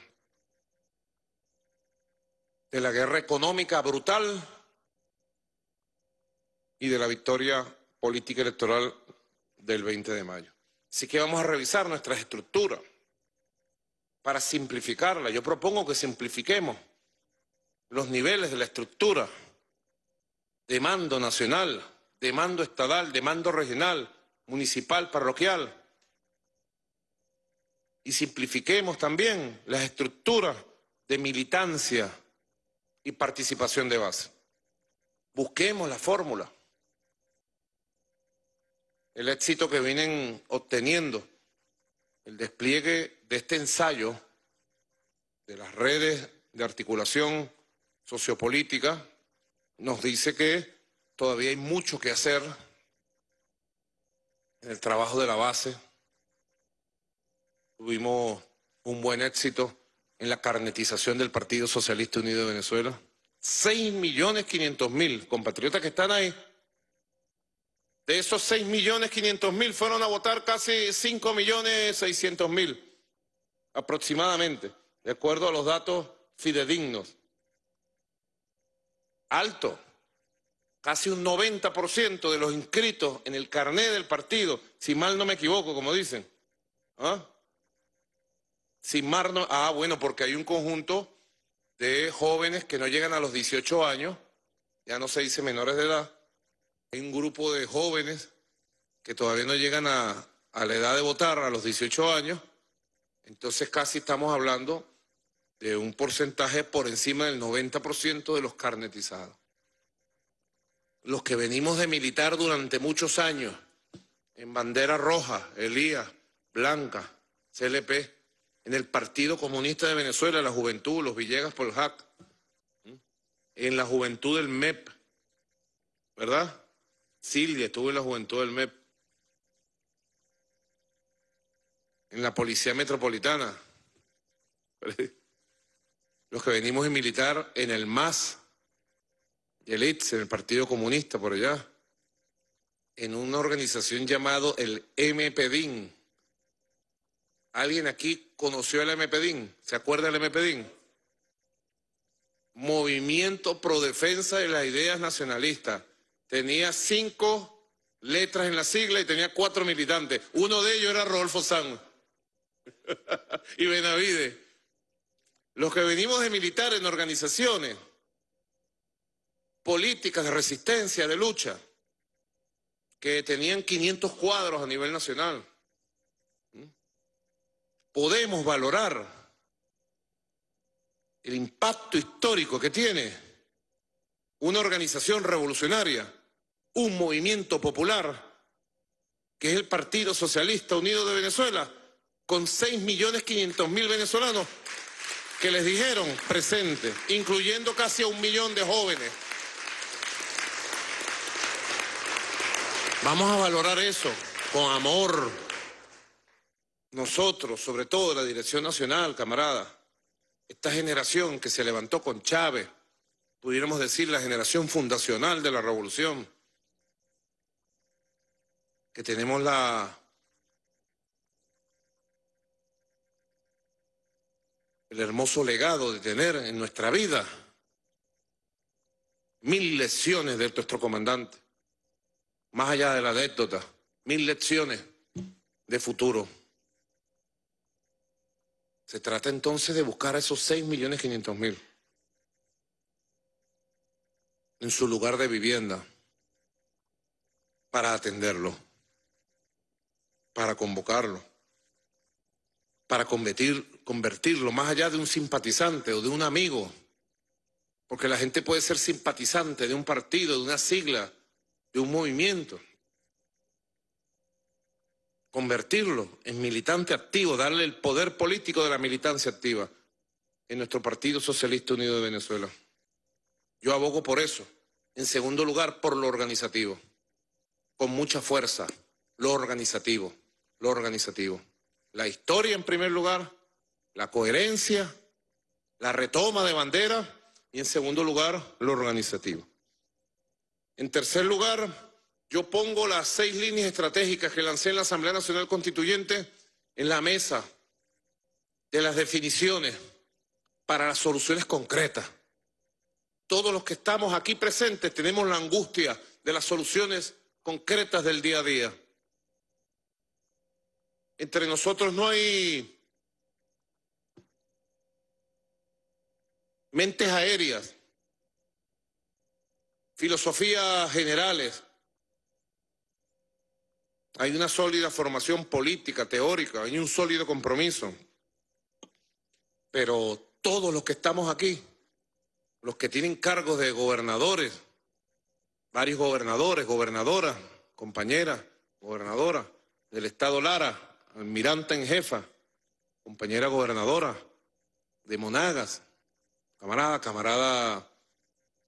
de la guerra económica brutal y de la victoria política electoral del 20 de mayo. Así que vamos a revisar nuestras estructuras para simplificarla. Yo propongo que simplifiquemos los niveles de la estructura de mando nacional, de mando estatal, de mando regional, municipal, parroquial. Y simplifiquemos también las estructuras de militancia y participación de base. Busquemos la fórmula. El éxito que vienen obteniendo el despliegue de este ensayo de las redes de articulación sociopolítica nos dice que todavía hay mucho que hacer en el trabajo de la base. Tuvimos un buen éxito en la carnetización del Partido Socialista Unido de Venezuela. Seis millones quinientos mil compatriotas que están ahí. De esos seis millones quinientos mil fueron a votar casi cinco millones seiscientos mil aproximadamente, de acuerdo a los datos fidedignos alto. Casi un 90% de los inscritos en el carnet del partido, si mal no me equivoco, como dicen. ¿Ah? Si ah, bueno, porque hay un conjunto de jóvenes que no llegan a los 18 años, ya no se dice menores de edad, hay un grupo de jóvenes que todavía no llegan a, a la edad de votar, a los 18 años, entonces casi estamos hablando de un porcentaje por encima del 90% de los carnetizados. Los que venimos de militar durante muchos años, en bandera roja, Elías, Blanca, CLP, en el Partido Comunista de Venezuela, la Juventud, los Villegas por Jac, en la Juventud del MEP, ¿verdad? Silvia estuvo en la Juventud del MEP, en la Policía Metropolitana los que venimos a militar en el MAS, el ITS, en el Partido Comunista por allá, en una organización llamado el MPDIN. ¿Alguien aquí conoció el MPDIN? ¿Se acuerda del MPDIN? Movimiento Pro Defensa de las Ideas Nacionalistas. Tenía cinco letras en la sigla y tenía cuatro militantes. Uno de ellos era Rodolfo Sanz y Benavide. Los que venimos de militar en organizaciones, políticas de resistencia, de lucha, que tenían 500 cuadros a nivel nacional, podemos valorar el impacto histórico que tiene una organización revolucionaria, un movimiento popular, que es el Partido Socialista Unido de Venezuela, con 6.500.000 venezolanos que les dijeron presente, incluyendo casi a un millón de jóvenes. Vamos a valorar eso con amor. Nosotros, sobre todo la Dirección Nacional, camarada, esta generación que se levantó con Chávez, pudiéramos decir la generación fundacional de la revolución, que tenemos la el hermoso legado de tener en nuestra vida mil lecciones de nuestro comandante, más allá de la anécdota, mil lecciones de futuro. Se trata entonces de buscar a esos 6.500.000 millones en su lugar de vivienda para atenderlo, para convocarlo para convertirlo más allá de un simpatizante o de un amigo, porque la gente puede ser simpatizante de un partido, de una sigla, de un movimiento. Convertirlo en militante activo, darle el poder político de la militancia activa en nuestro Partido Socialista Unido de Venezuela. Yo abogo por eso. En segundo lugar, por lo organizativo. Con mucha fuerza, lo organizativo, lo organizativo la historia en primer lugar, la coherencia, la retoma de bandera y en segundo lugar, lo organizativo. En tercer lugar, yo pongo las seis líneas estratégicas que lancé en la Asamblea Nacional Constituyente en la mesa de las definiciones para las soluciones concretas. Todos los que estamos aquí presentes tenemos la angustia de las soluciones concretas del día a día. Entre nosotros no hay mentes aéreas, filosofías generales. Hay una sólida formación política, teórica, hay un sólido compromiso. Pero todos los que estamos aquí, los que tienen cargos de gobernadores, varios gobernadores, gobernadoras, compañeras, gobernadora del estado Lara, almiranta en jefa, compañera gobernadora de Monagas, camarada, camarada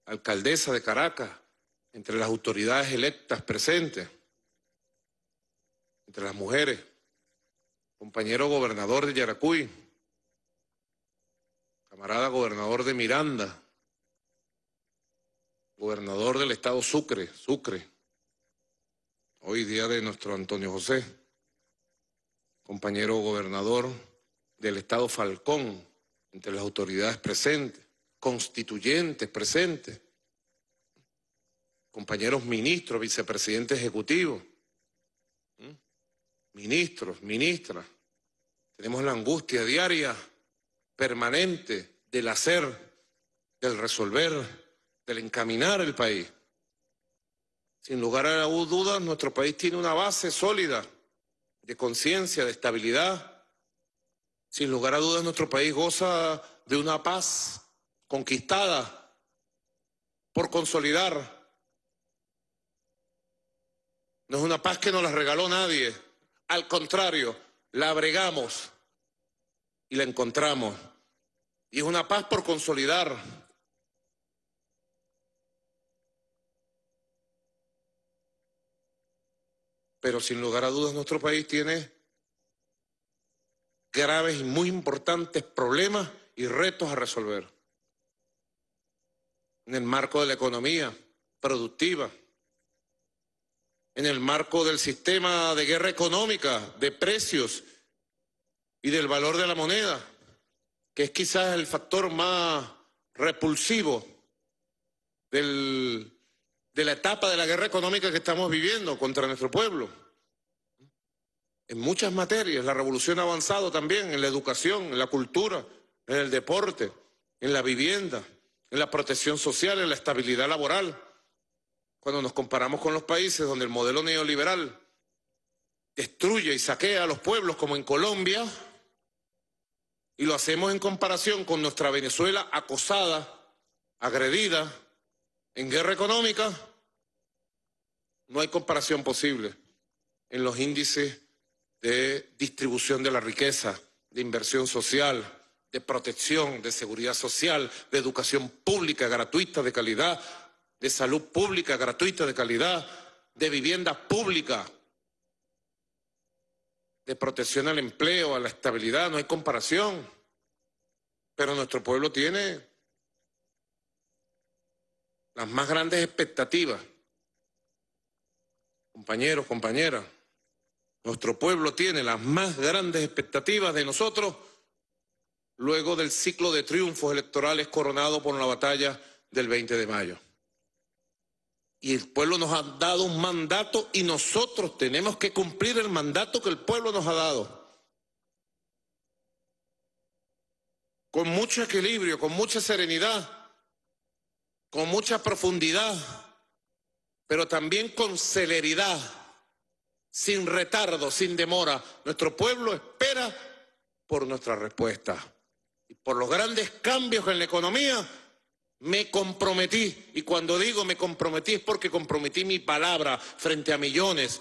alcaldesa de Caracas, entre las autoridades electas presentes, entre las mujeres, compañero gobernador de Yaracuy, camarada gobernador de Miranda, gobernador del estado Sucre, Sucre, hoy día de nuestro Antonio José compañero gobernador del estado Falcón, entre las autoridades presentes, constituyentes presentes, compañeros ministros, vicepresidentes ejecutivos, ministros, ministras. Tenemos la angustia diaria, permanente, del hacer, del resolver, del encaminar el país. Sin lugar a dudas, nuestro país tiene una base sólida de conciencia, de estabilidad. Sin lugar a dudas, nuestro país goza de una paz conquistada por consolidar. No es una paz que nos la regaló nadie. Al contrario, la abregamos y la encontramos. Y es una paz por consolidar pero sin lugar a dudas nuestro país tiene graves y muy importantes problemas y retos a resolver. En el marco de la economía productiva, en el marco del sistema de guerra económica, de precios y del valor de la moneda, que es quizás el factor más repulsivo del de la etapa de la guerra económica que estamos viviendo contra nuestro pueblo. En muchas materias, la revolución ha avanzado también en la educación, en la cultura, en el deporte, en la vivienda, en la protección social, en la estabilidad laboral. Cuando nos comparamos con los países donde el modelo neoliberal destruye y saquea a los pueblos, como en Colombia, y lo hacemos en comparación con nuestra Venezuela acosada, agredida, en guerra económica no hay comparación posible en los índices de distribución de la riqueza, de inversión social, de protección, de seguridad social, de educación pública gratuita de calidad, de salud pública gratuita de calidad, de vivienda pública, de protección al empleo, a la estabilidad, no hay comparación. Pero nuestro pueblo tiene las más grandes expectativas. Compañeros, compañeras, nuestro pueblo tiene las más grandes expectativas de nosotros luego del ciclo de triunfos electorales coronado por la batalla del 20 de mayo. Y el pueblo nos ha dado un mandato y nosotros tenemos que cumplir el mandato que el pueblo nos ha dado. Con mucho equilibrio, con mucha serenidad con mucha profundidad, pero también con celeridad, sin retardo, sin demora. Nuestro pueblo espera por nuestra respuesta. Y por los grandes cambios en la economía, me comprometí. Y cuando digo me comprometí es porque comprometí mi palabra frente a millones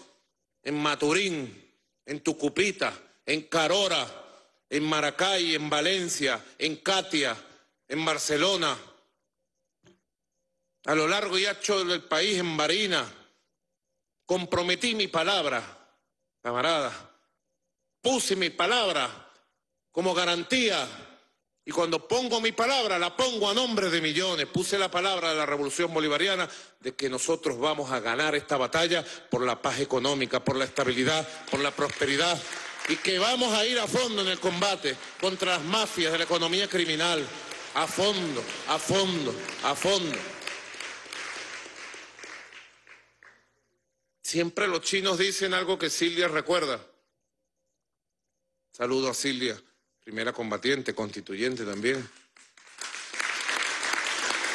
en Maturín, en Tucupita, en Carora, en Maracay, en Valencia, en Catia, en Barcelona a lo largo y ancho del país en Marina. Comprometí mi palabra, camarada. Puse mi palabra como garantía. Y cuando pongo mi palabra, la pongo a nombre de millones. Puse la palabra de la Revolución Bolivariana de que nosotros vamos a ganar esta batalla por la paz económica, por la estabilidad, por la prosperidad. Y que vamos a ir a fondo en el combate contra las mafias de la economía criminal. A fondo, a fondo, a fondo. Siempre los chinos dicen algo que Silvia recuerda. Saludo a Silvia, primera combatiente, constituyente también.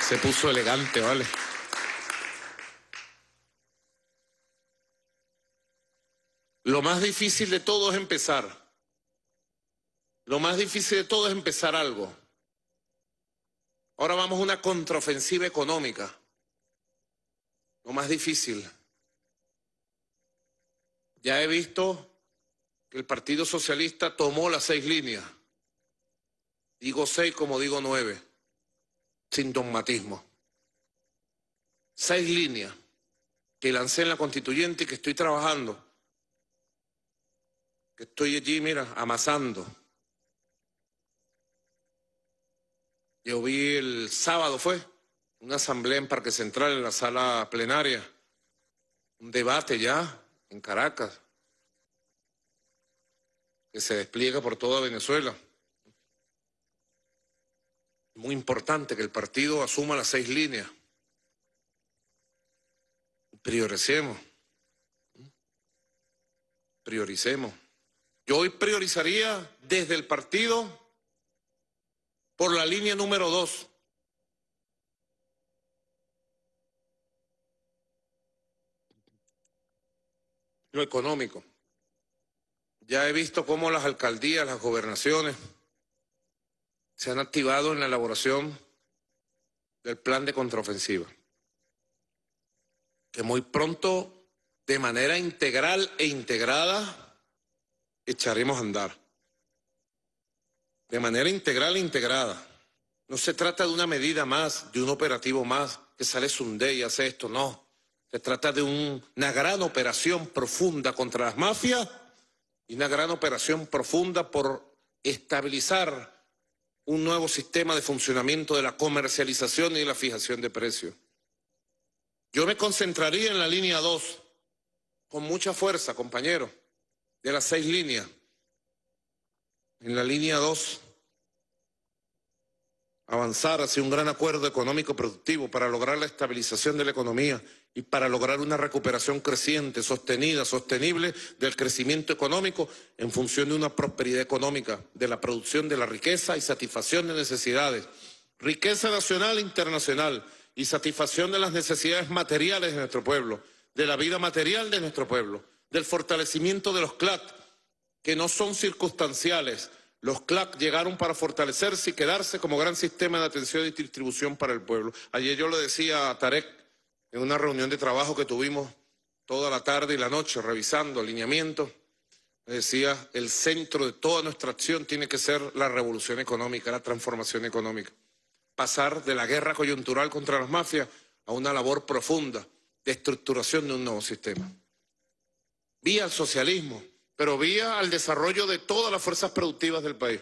Se puso elegante, ¿vale? Lo más difícil de todo es empezar. Lo más difícil de todo es empezar algo. Ahora vamos a una contraofensiva económica. Lo más difícil. Ya he visto que el Partido Socialista tomó las seis líneas. Digo seis como digo nueve, sin dogmatismo. Seis líneas que lancé en la constituyente y que estoy trabajando. Que estoy allí, mira, amasando. Yo vi el sábado, fue, una asamblea en Parque Central, en la sala plenaria. Un debate ya en Caracas, que se despliega por toda Venezuela. Muy importante que el partido asuma las seis líneas. Prioricemos. Prioricemos. Yo hoy priorizaría desde el partido por la línea número dos. lo económico. Ya he visto cómo las alcaldías, las gobernaciones se han activado en la elaboración del plan de contraofensiva, que muy pronto, de manera integral e integrada, echaremos a andar. De manera integral e integrada. No se trata de una medida más, de un operativo más, que sale Sunday y hace esto, no. Se trata de una gran operación profunda contra las mafias y una gran operación profunda por estabilizar un nuevo sistema de funcionamiento de la comercialización y la fijación de precios. Yo me concentraría en la línea 2, con mucha fuerza, compañero, de las seis líneas. En la línea 2, avanzar hacia un gran acuerdo económico productivo para lograr la estabilización de la economía y para lograr una recuperación creciente, sostenida, sostenible del crecimiento económico en función de una prosperidad económica, de la producción de la riqueza y satisfacción de necesidades. Riqueza nacional e internacional y satisfacción de las necesidades materiales de nuestro pueblo, de la vida material de nuestro pueblo, del fortalecimiento de los CLAC, que no son circunstanciales. Los CLAC llegaron para fortalecerse y quedarse como gran sistema de atención y distribución para el pueblo. Ayer yo lo decía a Tarek en una reunión de trabajo que tuvimos toda la tarde y la noche revisando alineamiento, me decía, el centro de toda nuestra acción tiene que ser la revolución económica, la transformación económica. Pasar de la guerra coyuntural contra las mafias a una labor profunda de estructuración de un nuevo sistema. Vía al socialismo, pero vía al desarrollo de todas las fuerzas productivas del país.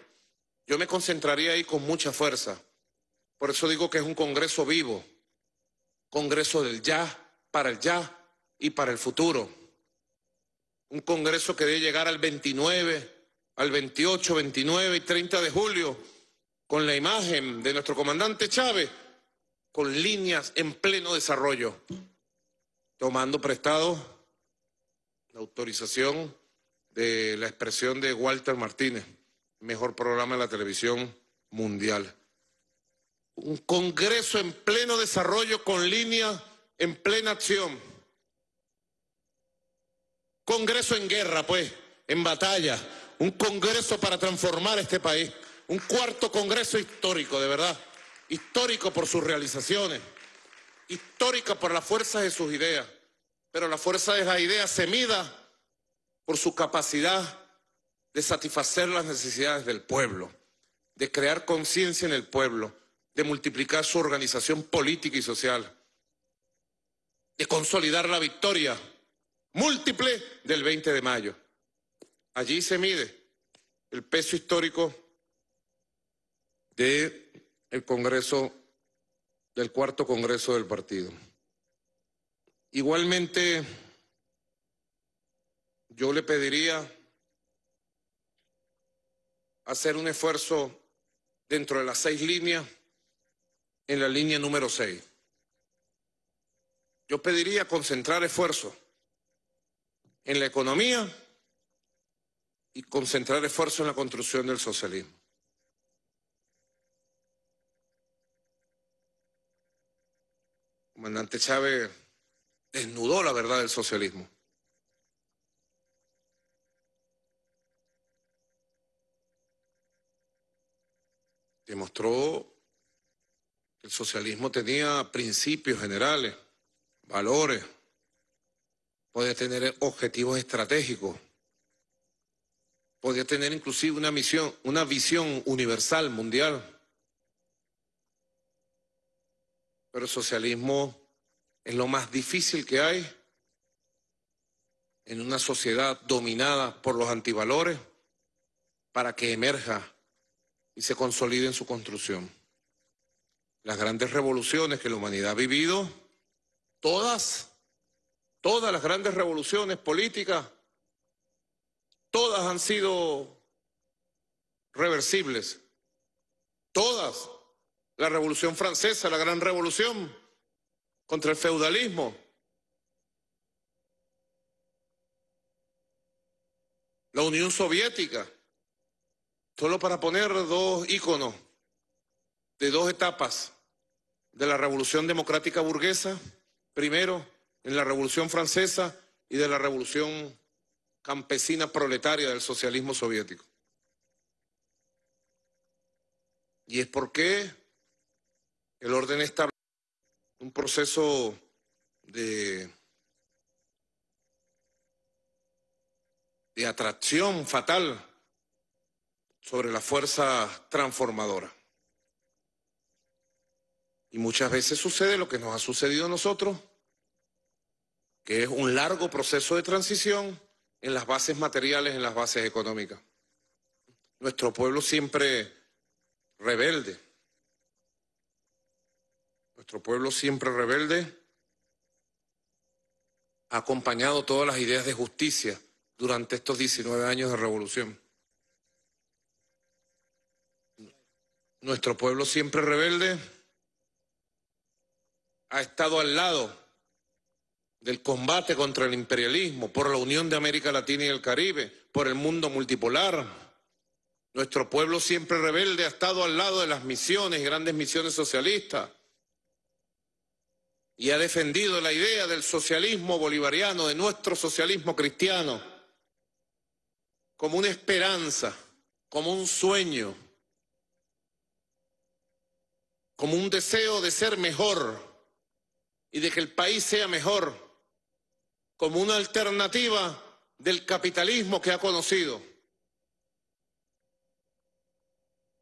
Yo me concentraría ahí con mucha fuerza. Por eso digo que es un Congreso vivo, Congreso del ya, para el ya y para el futuro. Un Congreso que debe llegar al 29, al 28, 29 y 30 de julio con la imagen de nuestro comandante Chávez, con líneas en pleno desarrollo, tomando prestado la autorización de la expresión de Walter Martínez, mejor programa de la televisión mundial un Congreso en pleno desarrollo con línea, en plena acción. Congreso en guerra, pues, en batalla. Un Congreso para transformar este país. Un cuarto Congreso histórico, de verdad. Histórico por sus realizaciones. Histórico por la fuerza de sus ideas. Pero la fuerza de las ideas se mida por su capacidad de satisfacer las necesidades del pueblo, de crear conciencia en el pueblo de multiplicar su organización política y social, de consolidar la victoria múltiple del 20 de mayo. Allí se mide el peso histórico del Congreso, del cuarto Congreso del partido. Igualmente, yo le pediría hacer un esfuerzo dentro de las seis líneas en la línea número 6. Yo pediría concentrar esfuerzo en la economía y concentrar esfuerzo en la construcción del socialismo. comandante Chávez desnudó la verdad del socialismo. Demostró el socialismo tenía principios generales, valores, podía tener objetivos estratégicos, podía tener inclusive una misión, una visión universal, mundial. Pero el socialismo es lo más difícil que hay en una sociedad dominada por los antivalores para que emerja y se consolide en su construcción las grandes revoluciones que la humanidad ha vivido, todas, todas las grandes revoluciones políticas, todas han sido reversibles, todas. La revolución francesa, la gran revolución contra el feudalismo, la Unión Soviética, solo para poner dos íconos de dos etapas de la Revolución Democrática Burguesa, primero en la Revolución Francesa y de la Revolución Campesina Proletaria del socialismo soviético. Y es porque el orden establece un proceso de, de atracción fatal sobre la fuerza transformadora. Y muchas veces sucede lo que nos ha sucedido a nosotros, que es un largo proceso de transición en las bases materiales, en las bases económicas. Nuestro pueblo siempre rebelde, nuestro pueblo siempre rebelde ha acompañado todas las ideas de justicia durante estos 19 años de revolución. Nuestro pueblo siempre rebelde ha estado al lado del combate contra el imperialismo, por la unión de América Latina y el Caribe, por el mundo multipolar. Nuestro pueblo siempre rebelde ha estado al lado de las misiones, grandes misiones socialistas, y ha defendido la idea del socialismo bolivariano, de nuestro socialismo cristiano, como una esperanza, como un sueño, como un deseo de ser mejor y de que el país sea mejor como una alternativa del capitalismo que ha conocido.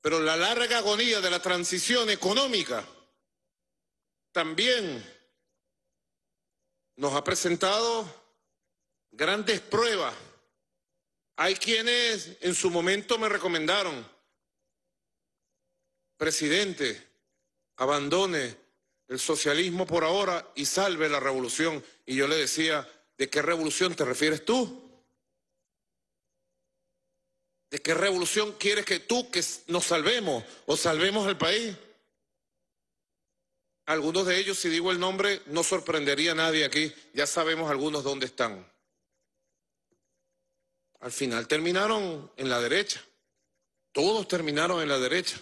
Pero la larga agonía de la transición económica también nos ha presentado grandes pruebas. Hay quienes en su momento me recomendaron, presidente, abandone el socialismo por ahora y salve la revolución. Y yo le decía, ¿de qué revolución te refieres tú? ¿De qué revolución quieres que tú que nos salvemos o salvemos al país? Algunos de ellos, si digo el nombre, no sorprendería a nadie aquí. Ya sabemos algunos dónde están. Al final terminaron en la derecha. Todos terminaron en la derecha.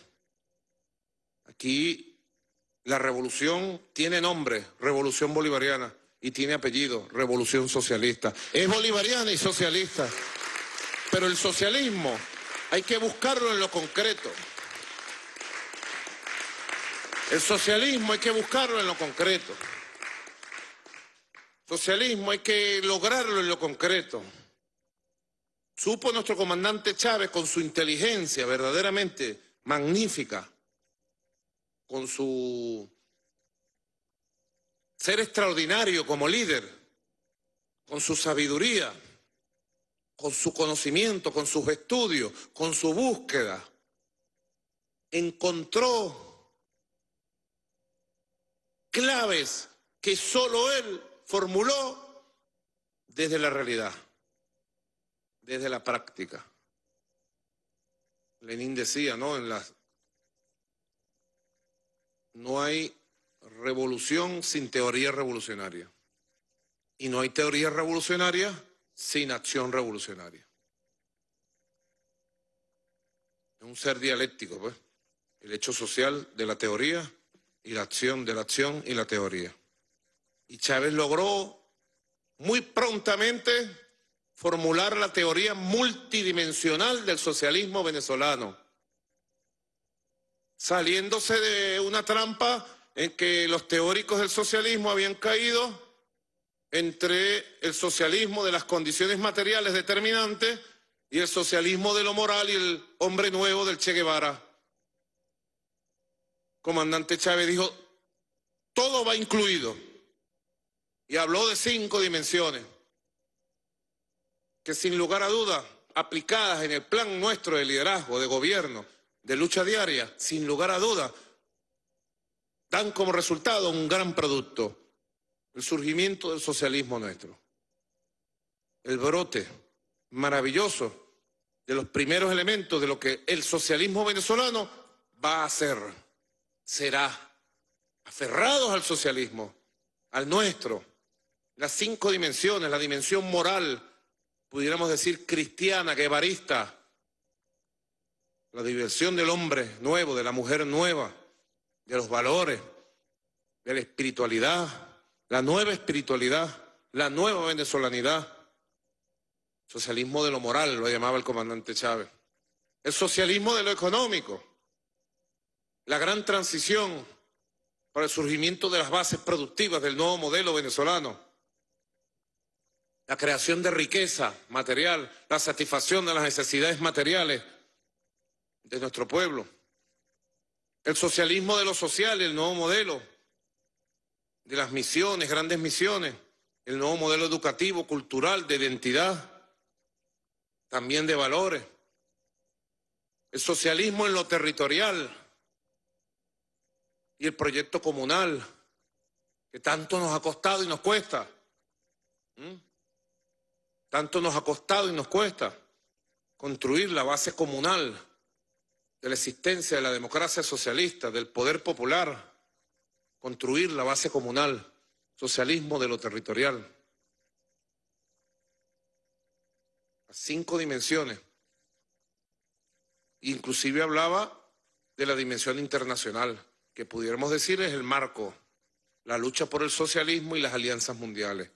Aquí la revolución tiene nombre, revolución bolivariana, y tiene apellido, revolución socialista. Es bolivariana y socialista, pero el socialismo hay que buscarlo en lo concreto. El socialismo hay que buscarlo en lo concreto. Socialismo hay que lograrlo en lo concreto. Supo nuestro comandante Chávez con su inteligencia verdaderamente magnífica con su ser extraordinario como líder, con su sabiduría, con su conocimiento, con sus estudios, con su búsqueda, encontró claves que solo él formuló desde la realidad, desde la práctica. Lenin decía, ¿no? En las no hay revolución sin teoría revolucionaria. Y no hay teoría revolucionaria sin acción revolucionaria. Es un ser dialéctico, pues. El hecho social de la teoría y la acción de la acción y la teoría. Y Chávez logró muy prontamente formular la teoría multidimensional del socialismo venezolano saliéndose de una trampa en que los teóricos del socialismo habían caído entre el socialismo de las condiciones materiales determinantes y el socialismo de lo moral y el hombre nuevo del Che Guevara. Comandante Chávez dijo, todo va incluido. Y habló de cinco dimensiones, que sin lugar a dudas, aplicadas en el plan nuestro de liderazgo, de gobierno, de lucha diaria, sin lugar a duda, dan como resultado un gran producto, el surgimiento del socialismo nuestro, el brote maravilloso de los primeros elementos de lo que el socialismo venezolano va a ser, será, aferrados al socialismo, al nuestro, las cinco dimensiones, la dimensión moral, pudiéramos decir cristiana, guevarista, la diversión del hombre nuevo, de la mujer nueva, de los valores, de la espiritualidad, la nueva espiritualidad, la nueva venezolanidad. Socialismo de lo moral, lo llamaba el comandante Chávez. El socialismo de lo económico, la gran transición para el surgimiento de las bases productivas del nuevo modelo venezolano, la creación de riqueza material, la satisfacción de las necesidades materiales de nuestro pueblo. El socialismo de lo social, el nuevo modelo de las misiones, grandes misiones, el nuevo modelo educativo, cultural, de identidad, también de valores. El socialismo en lo territorial y el proyecto comunal, que tanto nos ha costado y nos cuesta. Tanto nos ha costado y nos cuesta construir la base comunal de la existencia de la democracia socialista, del poder popular, construir la base comunal, socialismo de lo territorial. A cinco dimensiones. Inclusive hablaba de la dimensión internacional, que pudiéramos decir es el marco, la lucha por el socialismo y las alianzas mundiales.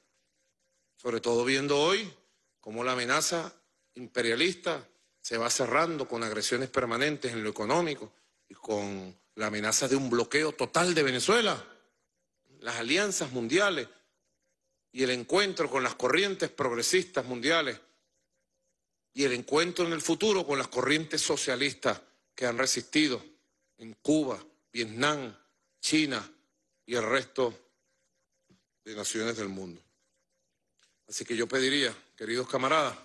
Sobre todo viendo hoy como la amenaza imperialista se va cerrando con agresiones permanentes en lo económico y con la amenaza de un bloqueo total de Venezuela, las alianzas mundiales y el encuentro con las corrientes progresistas mundiales y el encuentro en el futuro con las corrientes socialistas que han resistido en Cuba, Vietnam, China y el resto de naciones del mundo. Así que yo pediría, queridos camaradas,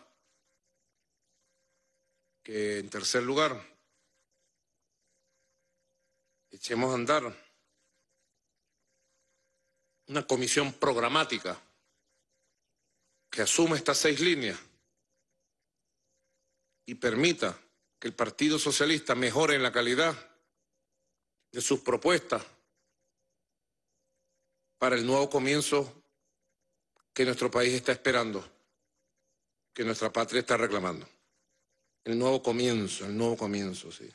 que en tercer lugar echemos a andar una comisión programática que asuma estas seis líneas y permita que el Partido Socialista mejore en la calidad de sus propuestas para el nuevo comienzo que nuestro país está esperando, que nuestra patria está reclamando. El nuevo comienzo, el nuevo comienzo, sí.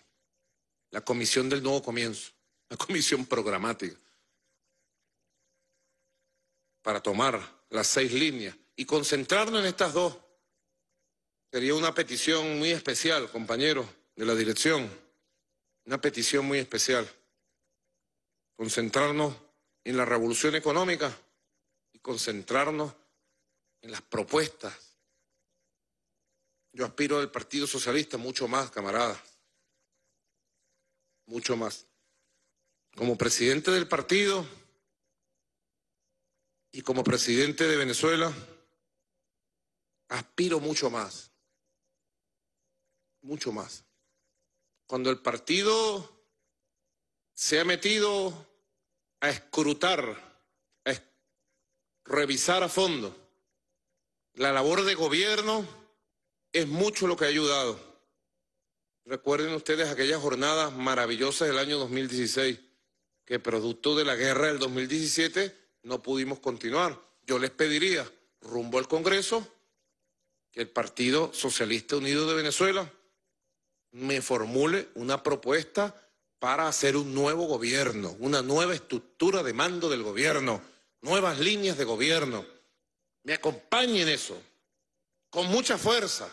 La comisión del nuevo comienzo, la comisión programática, para tomar las seis líneas y concentrarnos en estas dos. Sería una petición muy especial, compañeros de la dirección, una petición muy especial. Concentrarnos en la revolución económica y concentrarnos en las propuestas yo aspiro al Partido Socialista mucho más, camarada. Mucho más. Como presidente del partido y como presidente de Venezuela, aspiro mucho más. Mucho más. Cuando el partido se ha metido a escrutar, a revisar a fondo la labor de gobierno, es mucho lo que ha ayudado. Recuerden ustedes aquellas jornadas maravillosas del año 2016, que producto de la guerra del 2017 no pudimos continuar. Yo les pediría, rumbo al Congreso, que el Partido Socialista Unido de Venezuela me formule una propuesta para hacer un nuevo gobierno, una nueva estructura de mando del gobierno, nuevas líneas de gobierno. Me acompañen eso, con mucha fuerza.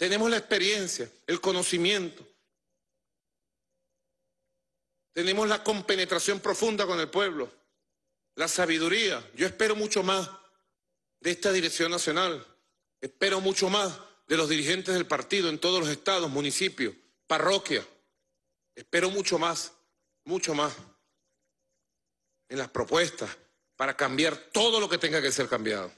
Tenemos la experiencia, el conocimiento. Tenemos la compenetración profunda con el pueblo, la sabiduría. Yo espero mucho más de esta dirección nacional. Espero mucho más de los dirigentes del partido en todos los estados, municipios, parroquias. Espero mucho más, mucho más en las propuestas para cambiar todo lo que tenga que ser cambiado,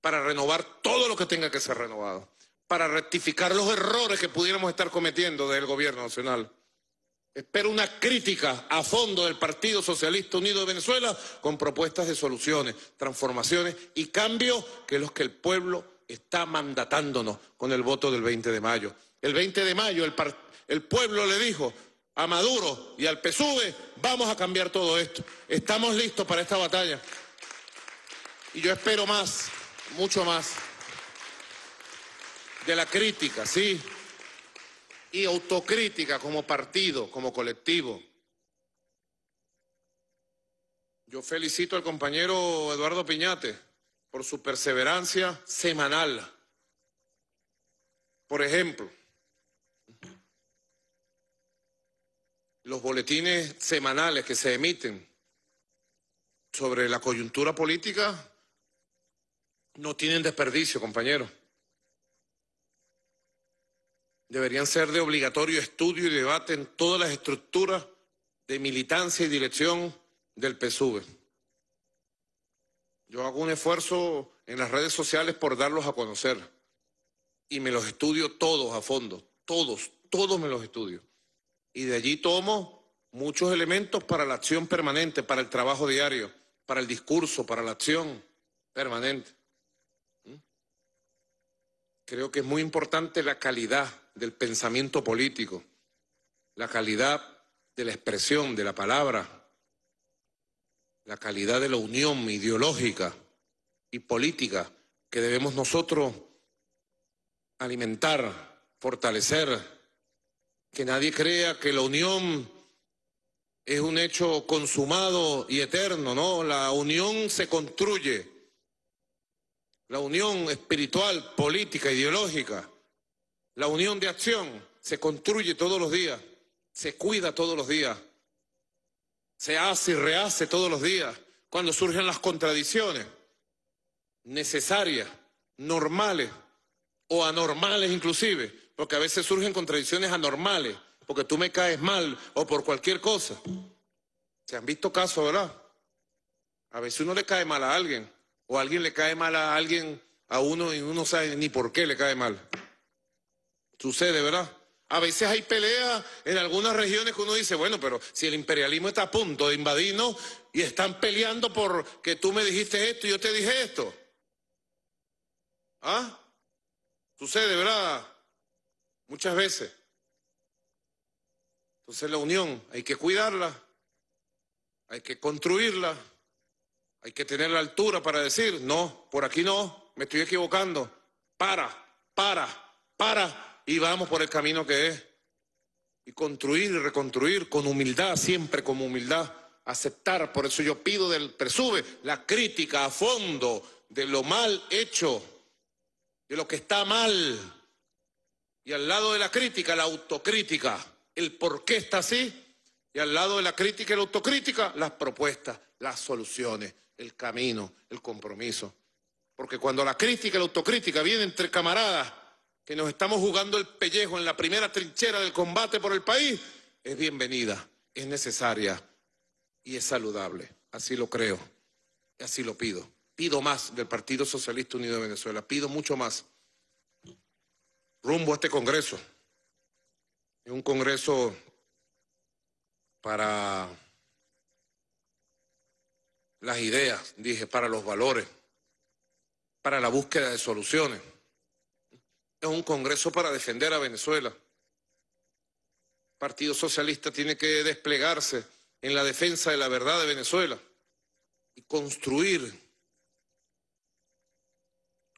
para renovar todo lo que tenga que ser renovado para rectificar los errores que pudiéramos estar cometiendo del gobierno nacional. Espero una crítica a fondo del Partido Socialista Unido de Venezuela con propuestas de soluciones, transformaciones y cambios que los que el pueblo está mandatándonos con el voto del 20 de mayo. El 20 de mayo el, el pueblo le dijo a Maduro y al PSUV, vamos a cambiar todo esto. Estamos listos para esta batalla. Y yo espero más, mucho más de la crítica, sí, y autocrítica como partido, como colectivo. Yo felicito al compañero Eduardo Piñate por su perseverancia semanal. Por ejemplo, los boletines semanales que se emiten sobre la coyuntura política no tienen desperdicio, compañero deberían ser de obligatorio estudio y debate en todas las estructuras de militancia y dirección del PSUV. Yo hago un esfuerzo en las redes sociales por darlos a conocer y me los estudio todos a fondo, todos, todos me los estudio. Y de allí tomo muchos elementos para la acción permanente, para el trabajo diario, para el discurso, para la acción permanente. ¿Mm? Creo que es muy importante la calidad del pensamiento político, la calidad de la expresión, de la palabra, la calidad de la unión ideológica y política que debemos nosotros alimentar, fortalecer, que nadie crea que la unión es un hecho consumado y eterno, no, la unión se construye, la unión espiritual, política, ideológica la unión de acción se construye todos los días, se cuida todos los días, se hace y rehace todos los días cuando surgen las contradicciones necesarias, normales o anormales inclusive, porque a veces surgen contradicciones anormales, porque tú me caes mal o por cualquier cosa. Se han visto casos, ¿verdad? A veces uno le cae mal a alguien o alguien le cae mal a alguien a uno y uno sabe ni por qué le cae mal. Sucede, ¿verdad? A veces hay peleas en algunas regiones que uno dice, bueno, pero si el imperialismo está a punto de invadirnos y están peleando por que tú me dijiste esto y yo te dije esto. ¿Ah? Sucede, ¿verdad? Muchas veces. Entonces la unión hay que cuidarla, hay que construirla, hay que tener la altura para decir, no, por aquí no, me estoy equivocando, para, para, para, y vamos por el camino que es. Y construir y reconstruir con humildad, siempre con humildad, aceptar. Por eso yo pido del presube la crítica a fondo de lo mal hecho, de lo que está mal. Y al lado de la crítica, la autocrítica, el por qué está así. Y al lado de la crítica y la autocrítica, las propuestas, las soluciones, el camino, el compromiso. Porque cuando la crítica y la autocrítica vienen entre camaradas, que nos estamos jugando el pellejo en la primera trinchera del combate por el país, es bienvenida, es necesaria y es saludable. Así lo creo, y así lo pido. Pido más del Partido Socialista Unido de Venezuela, pido mucho más rumbo a este Congreso. Es un Congreso para las ideas, dije, para los valores, para la búsqueda de soluciones es un Congreso para defender a Venezuela. El Partido Socialista tiene que desplegarse en la defensa de la verdad de Venezuela y construir,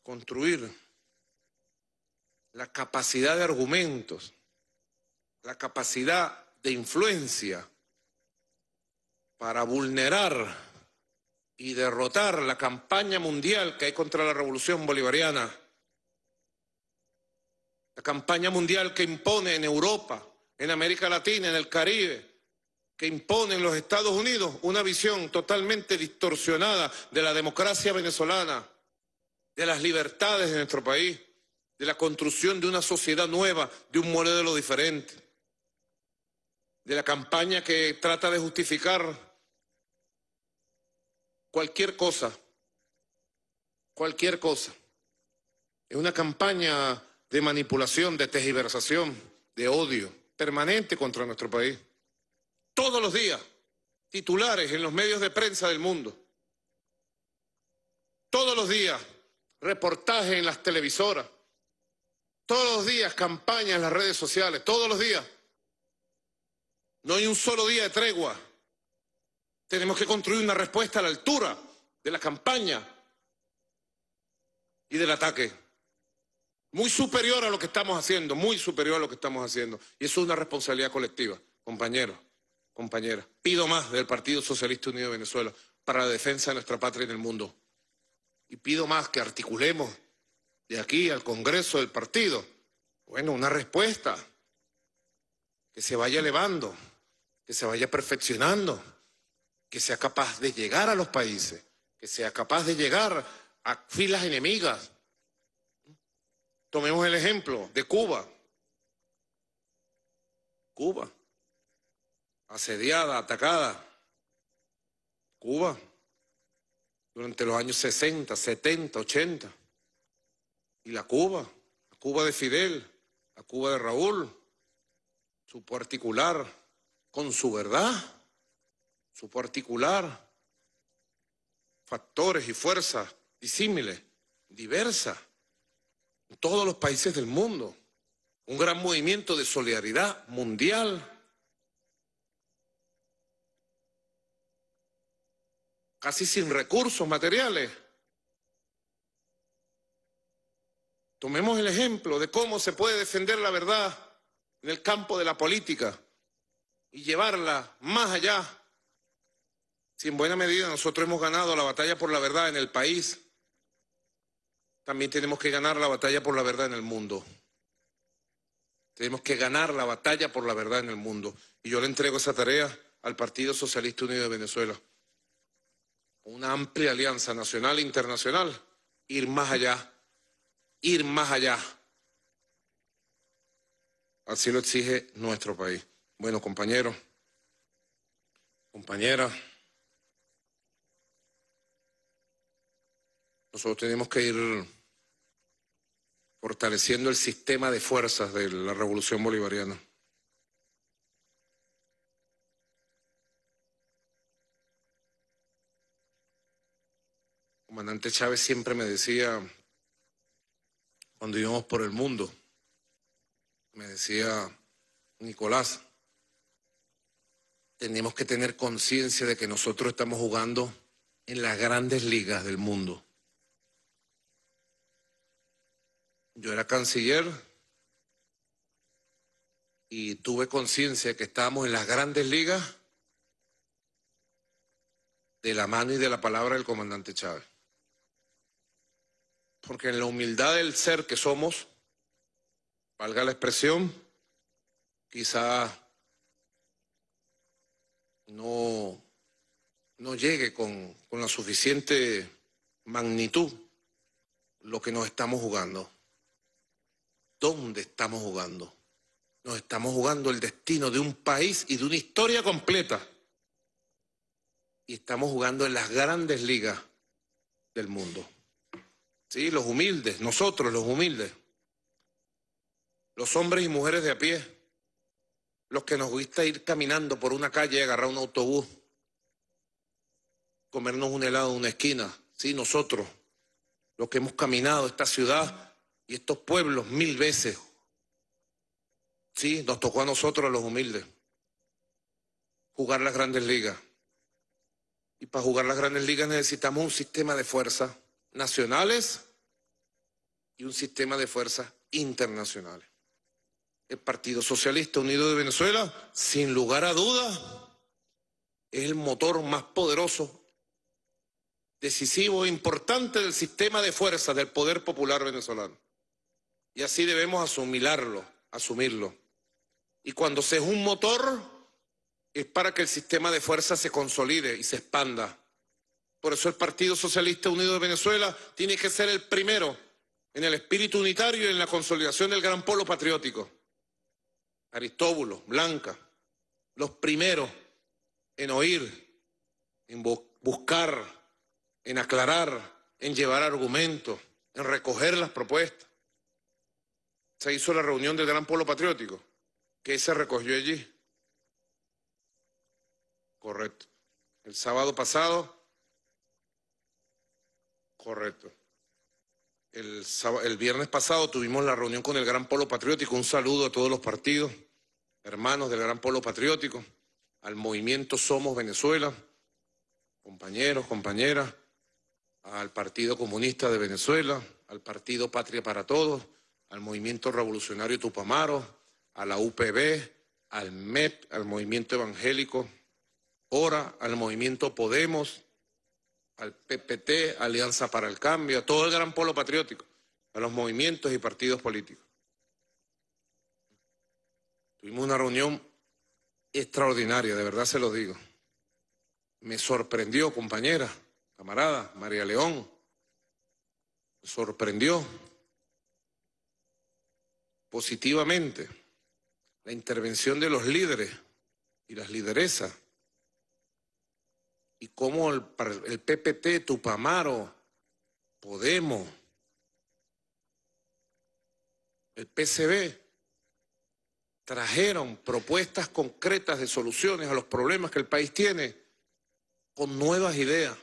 construir la capacidad de argumentos, la capacidad de influencia para vulnerar y derrotar la campaña mundial que hay contra la revolución bolivariana la campaña mundial que impone en Europa, en América Latina, en el Caribe, que impone en los Estados Unidos una visión totalmente distorsionada de la democracia venezolana, de las libertades de nuestro país, de la construcción de una sociedad nueva, de un modelo diferente, de la campaña que trata de justificar cualquier cosa, cualquier cosa. Es una campaña de manipulación, de tejiversación, de odio permanente contra nuestro país. Todos los días, titulares en los medios de prensa del mundo. Todos los días, reportajes en las televisoras. Todos los días, campañas en las redes sociales. Todos los días. No hay un solo día de tregua. Tenemos que construir una respuesta a la altura de la campaña y del ataque. Muy superior a lo que estamos haciendo, muy superior a lo que estamos haciendo. Y eso es una responsabilidad colectiva, compañeros, compañeras. Pido más del Partido Socialista Unido de Venezuela para la defensa de nuestra patria en el mundo. Y pido más que articulemos de aquí al Congreso del Partido, bueno, una respuesta que se vaya elevando, que se vaya perfeccionando, que sea capaz de llegar a los países, que sea capaz de llegar a filas enemigas, Tomemos el ejemplo de Cuba. Cuba, asediada, atacada. Cuba, durante los años 60, 70, 80. Y la Cuba, la Cuba de Fidel, la Cuba de Raúl, su particular, con su verdad, su particular, factores y fuerzas disímiles, diversas todos los países del mundo, un gran movimiento de solidaridad mundial. casi sin recursos materiales. Tomemos el ejemplo de cómo se puede defender la verdad en el campo de la política y llevarla más allá. Si en buena medida nosotros hemos ganado la batalla por la verdad en el país, también tenemos que ganar la batalla por la verdad en el mundo. Tenemos que ganar la batalla por la verdad en el mundo. Y yo le entrego esa tarea al Partido Socialista Unido de Venezuela. Una amplia alianza nacional e internacional. Ir más allá. Ir más allá. Así lo exige nuestro país. Bueno, compañeros, compañeras, nosotros tenemos que ir fortaleciendo el sistema de fuerzas de la revolución bolivariana. comandante Chávez siempre me decía, cuando íbamos por el mundo, me decía, Nicolás, tenemos que tener conciencia de que nosotros estamos jugando en las grandes ligas del mundo. Yo era canciller y tuve conciencia que estábamos en las grandes ligas de la mano y de la palabra del comandante Chávez. Porque en la humildad del ser que somos, valga la expresión, quizá no, no llegue con, con la suficiente magnitud lo que nos estamos jugando. ¿Dónde estamos jugando? Nos estamos jugando el destino de un país y de una historia completa. Y estamos jugando en las grandes ligas del mundo. Sí, los humildes, nosotros los humildes. Los hombres y mujeres de a pie. Los que nos gusta ir caminando por una calle, agarrar un autobús, comernos un helado en una esquina. Sí, nosotros, los que hemos caminado esta ciudad y estos pueblos mil veces. Sí, nos tocó a nosotros, a los humildes, jugar las grandes ligas. Y para jugar las grandes ligas necesitamos un sistema de fuerzas nacionales y un sistema de fuerzas internacionales. El Partido Socialista Unido de Venezuela, sin lugar a dudas, es el motor más poderoso, decisivo e importante del sistema de fuerzas del poder popular venezolano. Y así debemos asumirlo, asumirlo. Y cuando se es un motor, es para que el sistema de fuerza se consolide y se expanda. Por eso el Partido Socialista Unido de Venezuela tiene que ser el primero en el espíritu unitario y en la consolidación del gran polo patriótico. Aristóbulo, Blanca, los primeros en oír, en buscar, en aclarar, en llevar argumentos, en recoger las propuestas se hizo la reunión del Gran Polo Patriótico. ¿Qué se recogió allí? Correcto. El sábado pasado. Correcto. El, el, viernes pasado tuvimos la reunión con el Gran Polo Patriótico. Un saludo a todos los partidos, hermanos del Gran Polo Patriótico, al movimiento Somos Venezuela, compañeros, compañeras, al Partido Comunista de Venezuela, al Partido Patria para Todos al Movimiento Revolucionario Tupamaro, a la UPB, al MEP, al Movimiento Evangélico, ahora al Movimiento Podemos, al PPT, Alianza para el Cambio, a todo el gran polo patriótico, a los movimientos y partidos políticos. Tuvimos una reunión extraordinaria, de verdad se lo digo. Me sorprendió, compañera, camarada, María León. Me sorprendió positivamente la intervención de los líderes y las lideresas, y cómo el, el PPT, Tupamaro, Podemos, el PCB, trajeron propuestas concretas de soluciones a los problemas que el país tiene con nuevas ideas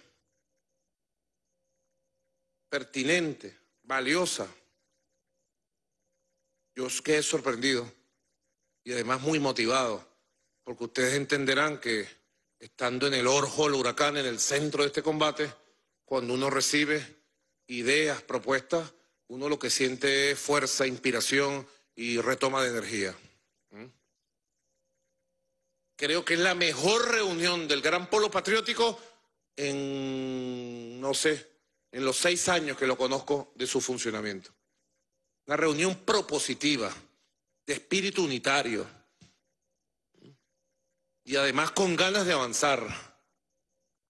pertinentes, valiosas. Yo quedé sorprendido y además muy motivado, porque ustedes entenderán que estando en el orjo del huracán, en el centro de este combate, cuando uno recibe ideas, propuestas, uno lo que siente es fuerza, inspiración y retoma de energía. ¿Mm? Creo que es la mejor reunión del Gran Polo Patriótico en, no sé, en los seis años que lo conozco de su funcionamiento. La reunión propositiva, de espíritu unitario, y además con ganas de avanzar.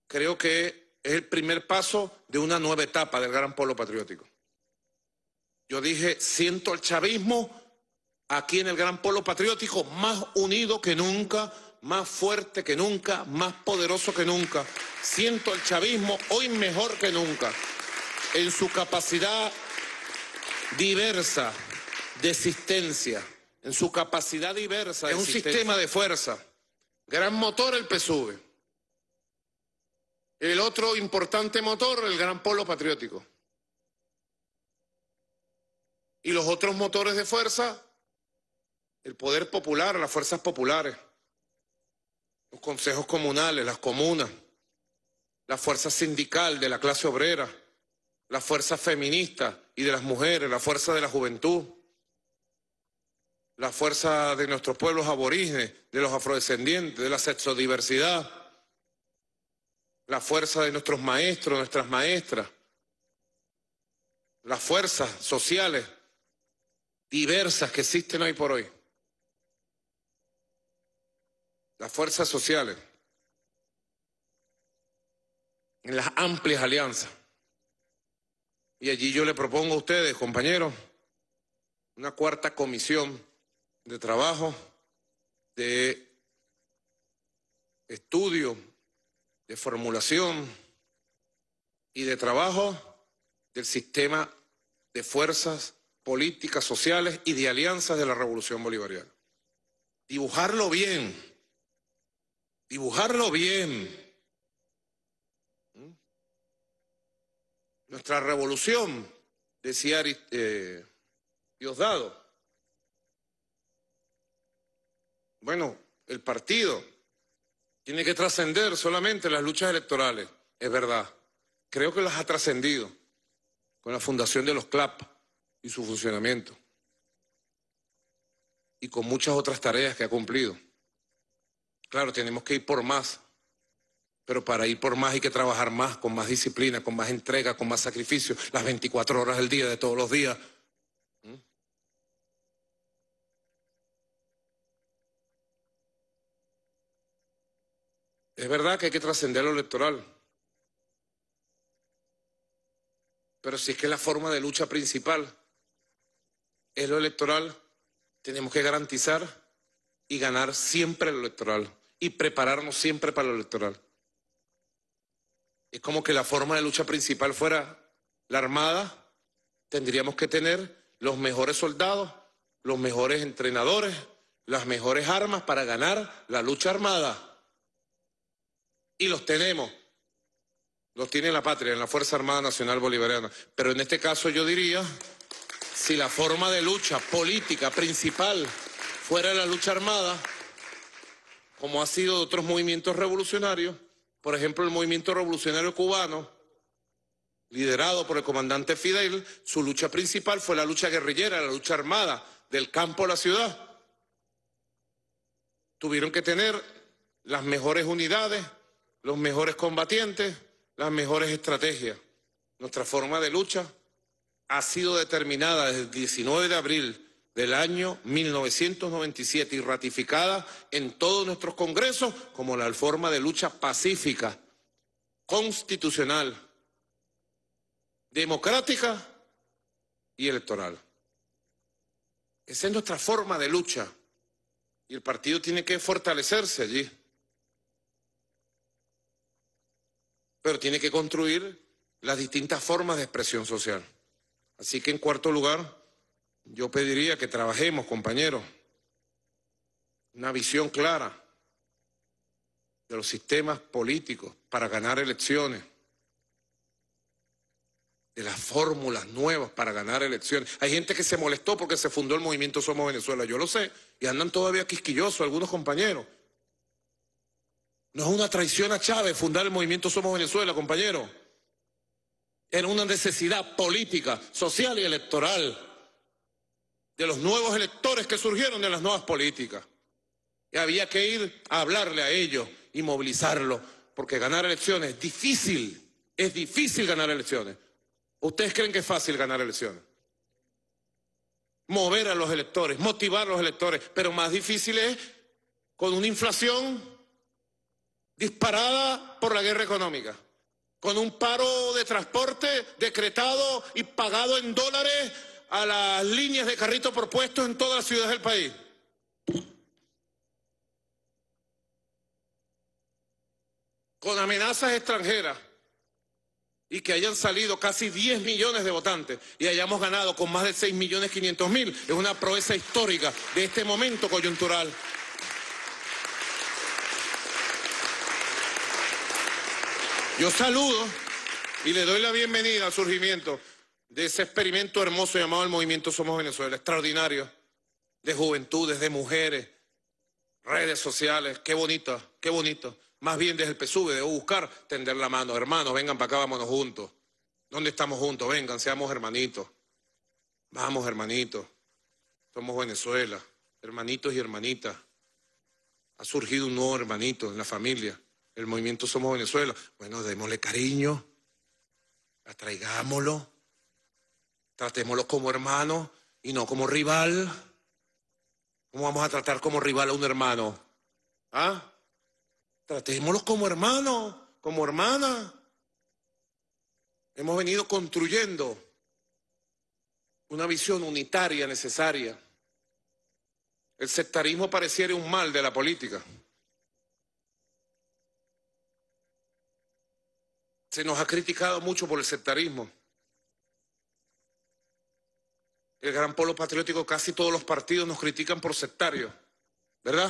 Creo que es el primer paso de una nueva etapa del gran polo patriótico. Yo dije, siento el chavismo aquí en el gran polo patriótico más unido que nunca, más fuerte que nunca, más poderoso que nunca. Siento el chavismo hoy mejor que nunca en su capacidad diversa de existencia, en su capacidad diversa. Es un sistema de fuerza. Gran motor el PSUV. El otro importante motor, el gran polo patriótico. Y los otros motores de fuerza, el poder popular, las fuerzas populares, los consejos comunales, las comunas, la fuerza sindical de la clase obrera, la fuerza feminista, y de las mujeres, la fuerza de la juventud, la fuerza de nuestros pueblos aborígenes, de los afrodescendientes, de la sexodiversidad, la fuerza de nuestros maestros, nuestras maestras, las fuerzas sociales diversas que existen hoy por hoy. Las fuerzas sociales en las amplias alianzas. Y allí yo le propongo a ustedes, compañeros, una cuarta comisión de trabajo, de estudio, de formulación y de trabajo del sistema de fuerzas políticas, sociales y de alianzas de la revolución bolivariana. Dibujarlo bien, dibujarlo bien nuestra revolución, decía eh, Diosdado. Bueno, el partido tiene que trascender solamente las luchas electorales, es verdad. Creo que las ha trascendido con la fundación de los CLAP y su funcionamiento. Y con muchas otras tareas que ha cumplido. Claro, tenemos que ir por más pero para ir por más hay que trabajar más, con más disciplina, con más entrega, con más sacrificio, las 24 horas del día, de todos los días. Es verdad que hay que trascender lo electoral. Pero si es que la forma de lucha principal es lo electoral, tenemos que garantizar y ganar siempre lo electoral y prepararnos siempre para lo electoral es como que la forma de lucha principal fuera la armada, tendríamos que tener los mejores soldados, los mejores entrenadores, las mejores armas para ganar la lucha armada. Y los tenemos. Los tiene la patria, en la Fuerza Armada Nacional Bolivariana. Pero en este caso yo diría, si la forma de lucha política principal fuera la lucha armada, como ha sido de otros movimientos revolucionarios, por ejemplo, el movimiento revolucionario cubano, liderado por el comandante Fidel, su lucha principal fue la lucha guerrillera, la lucha armada, del campo a la ciudad. Tuvieron que tener las mejores unidades, los mejores combatientes, las mejores estrategias. Nuestra forma de lucha ha sido determinada desde el 19 de abril del año 1997 y ratificada en todos nuestros congresos como la forma de lucha pacífica, constitucional, democrática y electoral. Esa es nuestra forma de lucha y el partido tiene que fortalecerse allí. Pero tiene que construir las distintas formas de expresión social. Así que en cuarto lugar, yo pediría que trabajemos, compañeros, una visión clara de los sistemas políticos para ganar elecciones, de las fórmulas nuevas para ganar elecciones. Hay gente que se molestó porque se fundó el movimiento Somos Venezuela, yo lo sé, y andan todavía quisquillosos algunos compañeros. No es una traición a Chávez fundar el movimiento Somos Venezuela, compañero. Era una necesidad política, social y electoral de los nuevos electores que surgieron de las nuevas políticas. Y había que ir a hablarle a ellos y movilizarlos, porque ganar elecciones es difícil, es difícil ganar elecciones. ¿Ustedes creen que es fácil ganar elecciones? Mover a los electores, motivar a los electores, pero más difícil es con una inflación disparada por la guerra económica, con un paro de transporte decretado y pagado en dólares a las líneas de carrito propuestos en todas las ciudades del país. Con amenazas extranjeras y que hayan salido casi 10 millones de votantes y hayamos ganado con más de 6 millones 500 mil, es una proeza histórica de este momento coyuntural. Yo saludo y le doy la bienvenida al surgimiento de ese experimento hermoso llamado el Movimiento Somos Venezuela, extraordinario, de juventudes, de mujeres, redes sociales, qué bonito, qué bonito. Más bien desde el PSUV, debo buscar tender la mano, hermanos, vengan para acá, vámonos juntos. ¿Dónde estamos juntos? Vengan, seamos hermanitos. Vamos, hermanitos. Somos Venezuela, hermanitos y hermanitas. Ha surgido un nuevo hermanito en la familia. El movimiento Somos Venezuela. Bueno, démosle cariño, atraigámoslo Tratémoslo como hermano y no como rival. ¿Cómo vamos a tratar como rival a un hermano? ¿Ah? Tratémoslo como hermano, como hermana. Hemos venido construyendo una visión unitaria necesaria. El sectarismo pareciera un mal de la política. Se nos ha criticado mucho por el sectarismo el gran polo patriótico, casi todos los partidos nos critican por sectarios, ¿verdad?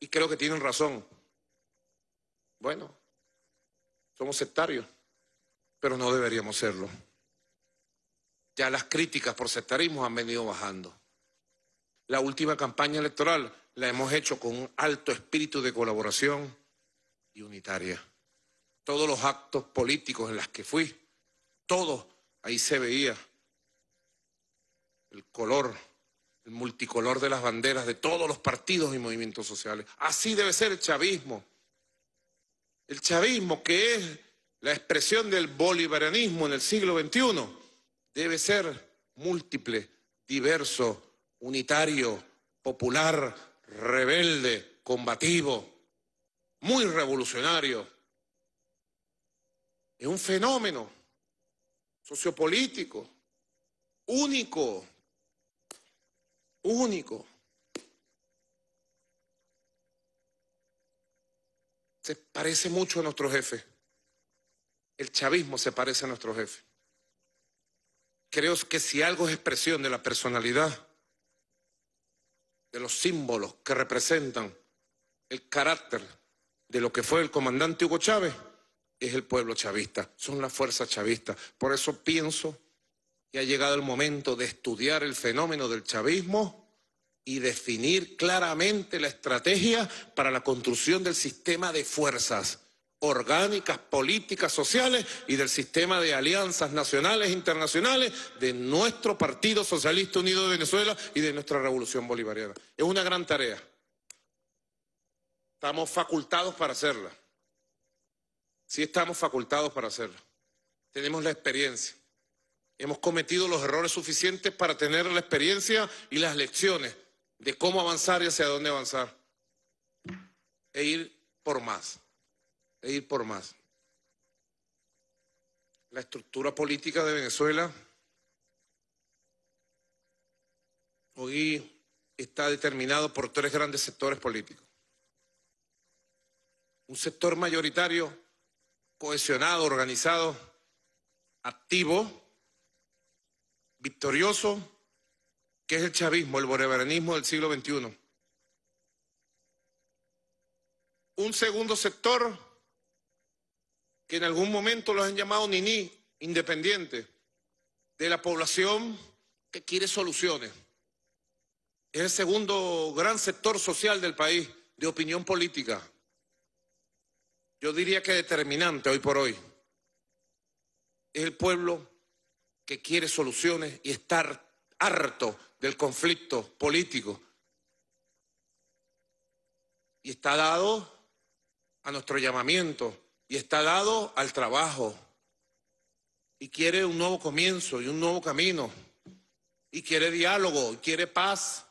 Y creo que tienen razón. Bueno, somos sectarios, pero no deberíamos serlo. Ya las críticas por sectarismo han venido bajando. La última campaña electoral la hemos hecho con un alto espíritu de colaboración y unitaria. Todos los actos políticos en los que fui, todos ahí se veía el color, el multicolor de las banderas de todos los partidos y movimientos sociales. Así debe ser el chavismo. El chavismo, que es la expresión del bolivarianismo en el siglo XXI, debe ser múltiple, diverso, unitario, popular, rebelde, combativo, muy revolucionario. Es un fenómeno sociopolítico, único, único. Se parece mucho a nuestro jefe. El chavismo se parece a nuestro jefe. Creo que si algo es expresión de la personalidad, de los símbolos que representan el carácter de lo que fue el comandante Hugo Chávez, es el pueblo chavista, son las fuerzas chavistas. Por eso pienso ya ha llegado el momento de estudiar el fenómeno del chavismo y definir claramente la estrategia para la construcción del sistema de fuerzas orgánicas, políticas, sociales y del sistema de alianzas nacionales e internacionales de nuestro Partido Socialista Unido de Venezuela y de nuestra Revolución Bolivariana. Es una gran tarea. Estamos facultados para hacerla. Sí estamos facultados para hacerla. Tenemos la experiencia hemos cometido los errores suficientes para tener la experiencia y las lecciones de cómo avanzar y hacia dónde avanzar. E ir por más, e ir por más. La estructura política de Venezuela hoy está determinado por tres grandes sectores políticos. Un sector mayoritario, cohesionado, organizado, activo, victorioso que es el chavismo, el bolivarianismo del siglo XXI. Un segundo sector que en algún momento los han llamado niní, independiente, de la población que quiere soluciones. Es el segundo gran sector social del país, de opinión política. Yo diría que determinante hoy por hoy. Es el pueblo que quiere soluciones y estar harto del conflicto político. Y está dado a nuestro llamamiento y está dado al trabajo. Y quiere un nuevo comienzo y un nuevo camino. Y quiere diálogo y quiere paz.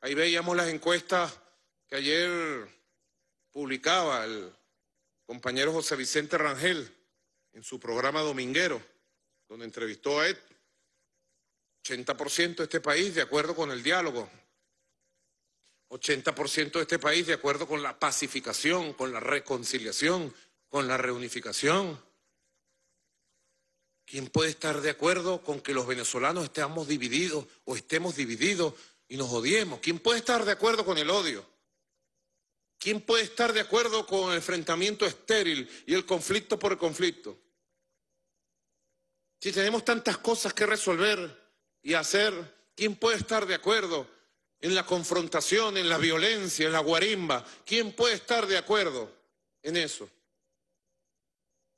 Ahí veíamos las encuestas que ayer publicaba el compañero José Vicente Rangel en su programa dominguero donde entrevistó a Ed, 80% de este país de acuerdo con el diálogo, 80% de este país de acuerdo con la pacificación, con la reconciliación, con la reunificación. ¿Quién puede estar de acuerdo con que los venezolanos estemos divididos o estemos divididos y nos odiemos? ¿Quién puede estar de acuerdo con el odio? ¿Quién puede estar de acuerdo con el enfrentamiento estéril y el conflicto por el conflicto? Si tenemos tantas cosas que resolver y hacer, ¿quién puede estar de acuerdo en la confrontación, en la violencia, en la guarimba? ¿Quién puede estar de acuerdo en eso?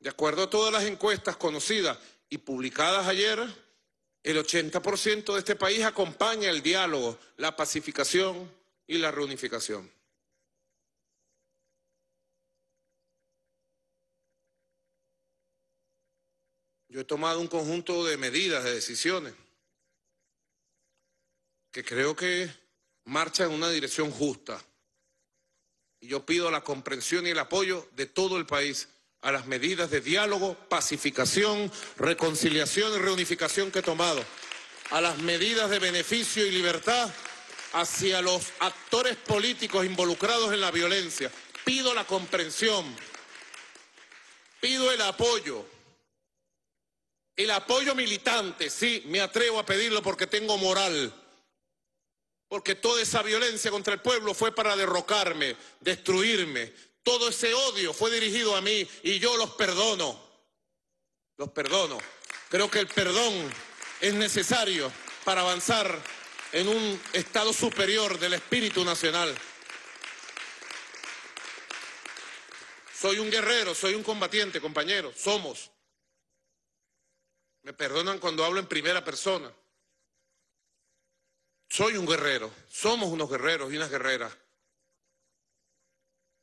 De acuerdo a todas las encuestas conocidas y publicadas ayer, el 80% de este país acompaña el diálogo, la pacificación y la reunificación. yo he tomado un conjunto de medidas, de decisiones, que creo que marcha en una dirección justa. Y yo pido la comprensión y el apoyo de todo el país a las medidas de diálogo, pacificación, reconciliación y reunificación que he tomado, a las medidas de beneficio y libertad hacia los actores políticos involucrados en la violencia. Pido la comprensión, pido el apoyo el apoyo militante, sí, me atrevo a pedirlo porque tengo moral. Porque toda esa violencia contra el pueblo fue para derrocarme, destruirme. Todo ese odio fue dirigido a mí y yo los perdono. Los perdono. Creo que el perdón es necesario para avanzar en un estado superior del espíritu nacional. Soy un guerrero, soy un combatiente, compañeros, somos. Me perdonan cuando hablo en primera persona. Soy un guerrero, somos unos guerreros y unas guerreras.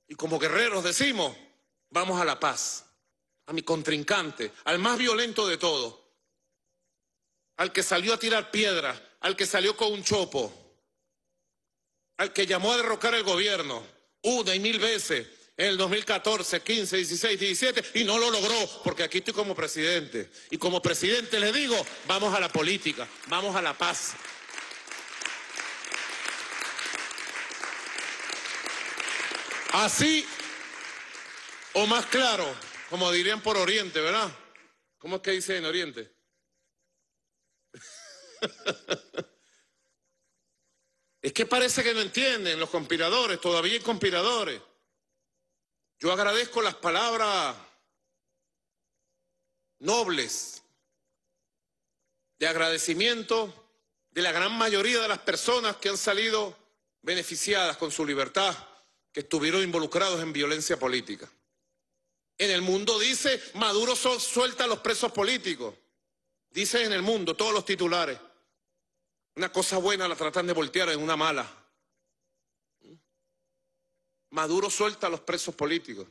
Y como guerreros decimos, vamos a la paz, a mi contrincante, al más violento de todos, al que salió a tirar piedras, al que salió con un chopo, al que llamó a derrocar el gobierno una y mil veces, en el 2014, 15, 16, 17 y no lo logró porque aquí estoy como presidente. Y como presidente le digo, vamos a la política, vamos a la paz. Así o más claro, como dirían por Oriente, ¿verdad? ¿Cómo es que dice en Oriente? es que parece que no entienden los conspiradores, todavía hay conspiradores. Yo agradezco las palabras nobles de agradecimiento de la gran mayoría de las personas que han salido beneficiadas con su libertad, que estuvieron involucrados en violencia política. En el mundo dice, Maduro suelta a los presos políticos. Dice en el mundo, todos los titulares. Una cosa buena la tratan de voltear en una mala. Maduro suelta a los presos políticos.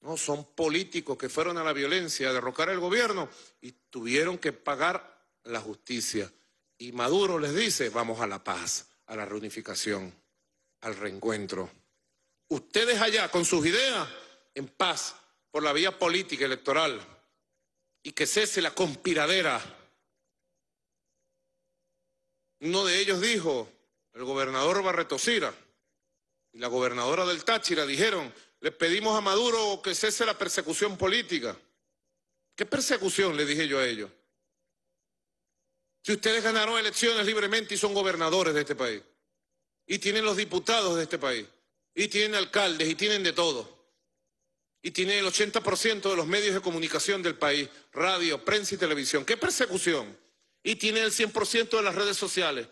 No, son políticos que fueron a la violencia a derrocar el gobierno y tuvieron que pagar la justicia. Y Maduro les dice, vamos a la paz, a la reunificación, al reencuentro. Ustedes allá con sus ideas, en paz, por la vía política electoral, y que cese la conspiradera. Uno de ellos dijo, el gobernador Sira la gobernadora del Táchira dijeron, le pedimos a Maduro que cese la persecución política. ¿Qué persecución? Le dije yo a ellos. Si ustedes ganaron elecciones libremente y son gobernadores de este país, y tienen los diputados de este país, y tienen alcaldes, y tienen de todo, y tienen el 80% de los medios de comunicación del país, radio, prensa y televisión, ¿qué persecución? Y tienen el 100% de las redes sociales,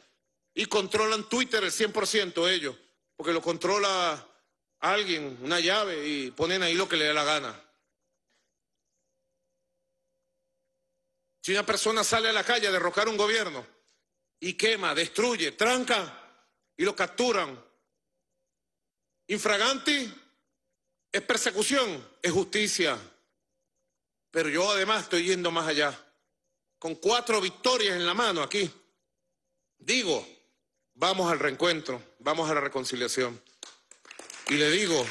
y controlan Twitter el 100% ellos, porque lo controla alguien, una llave, y ponen ahí lo que le dé la gana. Si una persona sale a la calle a derrocar un gobierno y quema, destruye, tranca y lo capturan, infraganti es persecución, es justicia. Pero yo además estoy yendo más allá, con cuatro victorias en la mano aquí. Digo, vamos al reencuentro, vamos a la reconciliación. Y le digo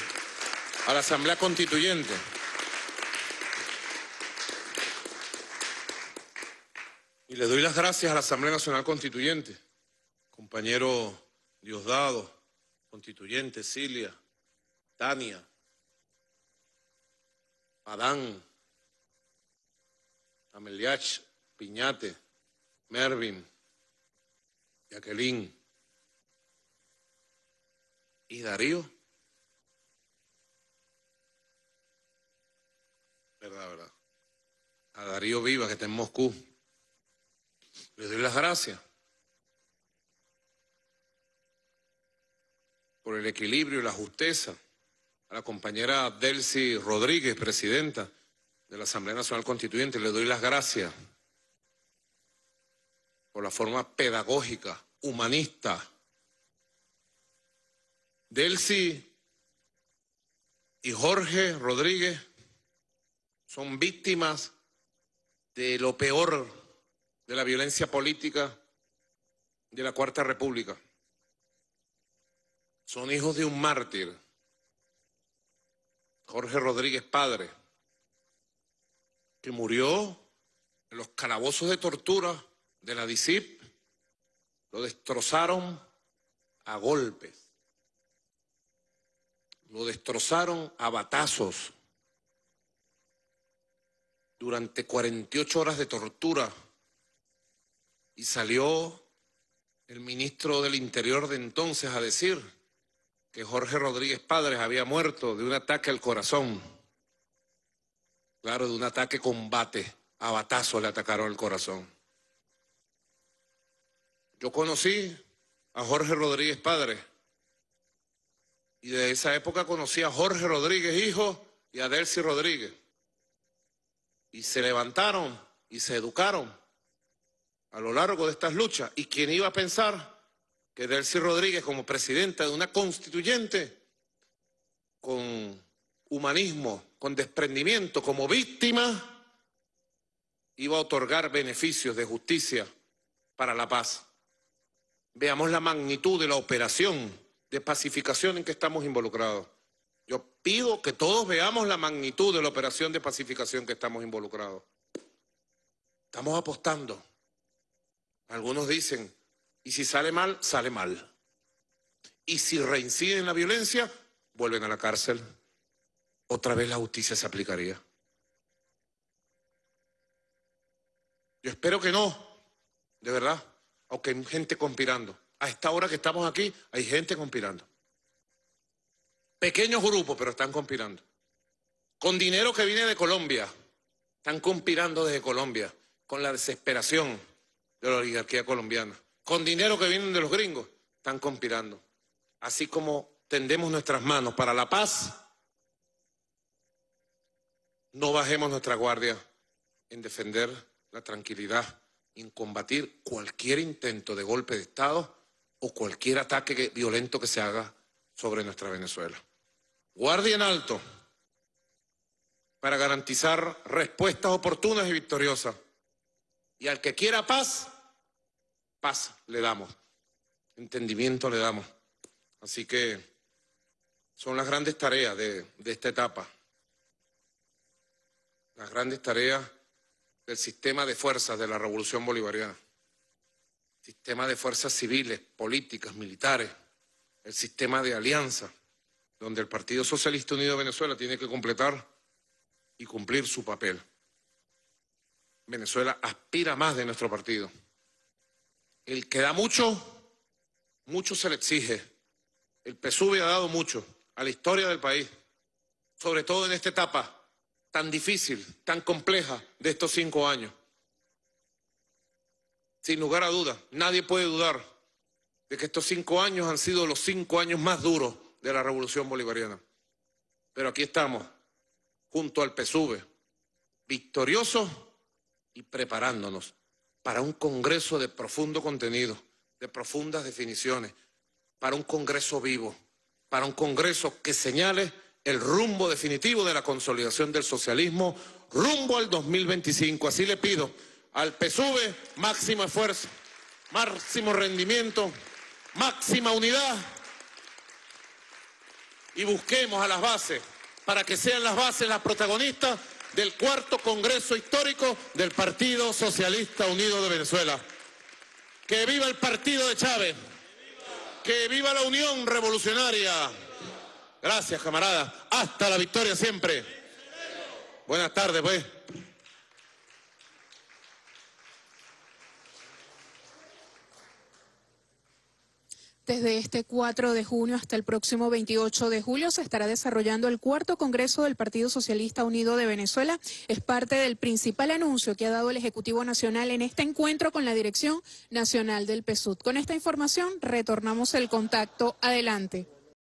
a la Asamblea Constituyente, y le doy las gracias a la Asamblea Nacional Constituyente, compañero Diosdado, constituyente Cilia, Tania, Adán, Ameliach, Piñate, Mervin, Jacqueline, y Darío. Verdad, verdad. A Darío Viva, que está en Moscú. Le doy las gracias por el equilibrio y la justeza. A la compañera Delcy Rodríguez, presidenta de la Asamblea Nacional Constituyente, le doy las gracias por la forma pedagógica, humanista, Delcy y Jorge Rodríguez son víctimas de lo peor de la violencia política de la Cuarta República. Son hijos de un mártir, Jorge Rodríguez Padre, que murió en los calabozos de tortura de la DICIP, lo destrozaron a golpes lo destrozaron a batazos durante 48 horas de tortura y salió el ministro del Interior de entonces a decir que Jorge Rodríguez Padres había muerto de un ataque al corazón. Claro, de un ataque combate, a batazos le atacaron el corazón. Yo conocí a Jorge Rodríguez Padres y de esa época conocí a Jorge Rodríguez, hijo, y a Delcy Rodríguez. Y se levantaron y se educaron a lo largo de estas luchas. ¿Y quién iba a pensar que Delcy Rodríguez, como presidenta de una constituyente, con humanismo, con desprendimiento, como víctima, iba a otorgar beneficios de justicia para la paz? Veamos la magnitud de la operación de pacificación en que estamos involucrados. Yo pido que todos veamos la magnitud de la operación de pacificación que estamos involucrados. Estamos apostando. Algunos dicen, y si sale mal, sale mal. Y si reinciden en la violencia, vuelven a la cárcel. Otra vez la justicia se aplicaría. Yo espero que no, de verdad, aunque hay gente conspirando a esta hora que estamos aquí, hay gente conspirando. Pequeños grupos, pero están conspirando. Con dinero que viene de Colombia, están conspirando desde Colombia, con la desesperación de la oligarquía colombiana. Con dinero que viene de los gringos, están conspirando. Así como tendemos nuestras manos para la paz, no bajemos nuestra guardia en defender la tranquilidad en combatir cualquier intento de golpe de Estado o cualquier ataque violento que se haga sobre nuestra Venezuela. Guardia en alto para garantizar respuestas oportunas y victoriosas. Y al que quiera paz, paz le damos, entendimiento le damos. Así que son las grandes tareas de, de esta etapa, las grandes tareas del sistema de fuerzas de la revolución bolivariana sistema de fuerzas civiles, políticas, militares, el sistema de alianza, donde el Partido Socialista Unido de Venezuela tiene que completar y cumplir su papel. Venezuela aspira más de nuestro partido. El que da mucho, mucho se le exige. El PSUV ha dado mucho a la historia del país, sobre todo en esta etapa tan difícil, tan compleja de estos cinco años. Sin lugar a dudas, nadie puede dudar de que estos cinco años han sido los cinco años más duros de la revolución bolivariana. Pero aquí estamos, junto al PSUV, victoriosos y preparándonos para un Congreso de profundo contenido, de profundas definiciones, para un Congreso vivo, para un Congreso que señale el rumbo definitivo de la consolidación del socialismo rumbo al 2025. Así le pido al PSUV, máximo esfuerzo, máximo rendimiento, máxima unidad. Y busquemos a las bases, para que sean las bases las protagonistas del cuarto Congreso Histórico del Partido Socialista Unido de Venezuela. Que viva el partido de Chávez. Que viva la Unión Revolucionaria. Gracias, camarada. Hasta la victoria siempre. Buenas tardes, pues. Desde este 4 de junio hasta el próximo 28 de julio se estará desarrollando el cuarto Congreso del Partido Socialista Unido de Venezuela. Es parte del principal anuncio que ha dado el Ejecutivo Nacional en este encuentro con la Dirección Nacional del PSUD. Con esta información retornamos el contacto. Adelante.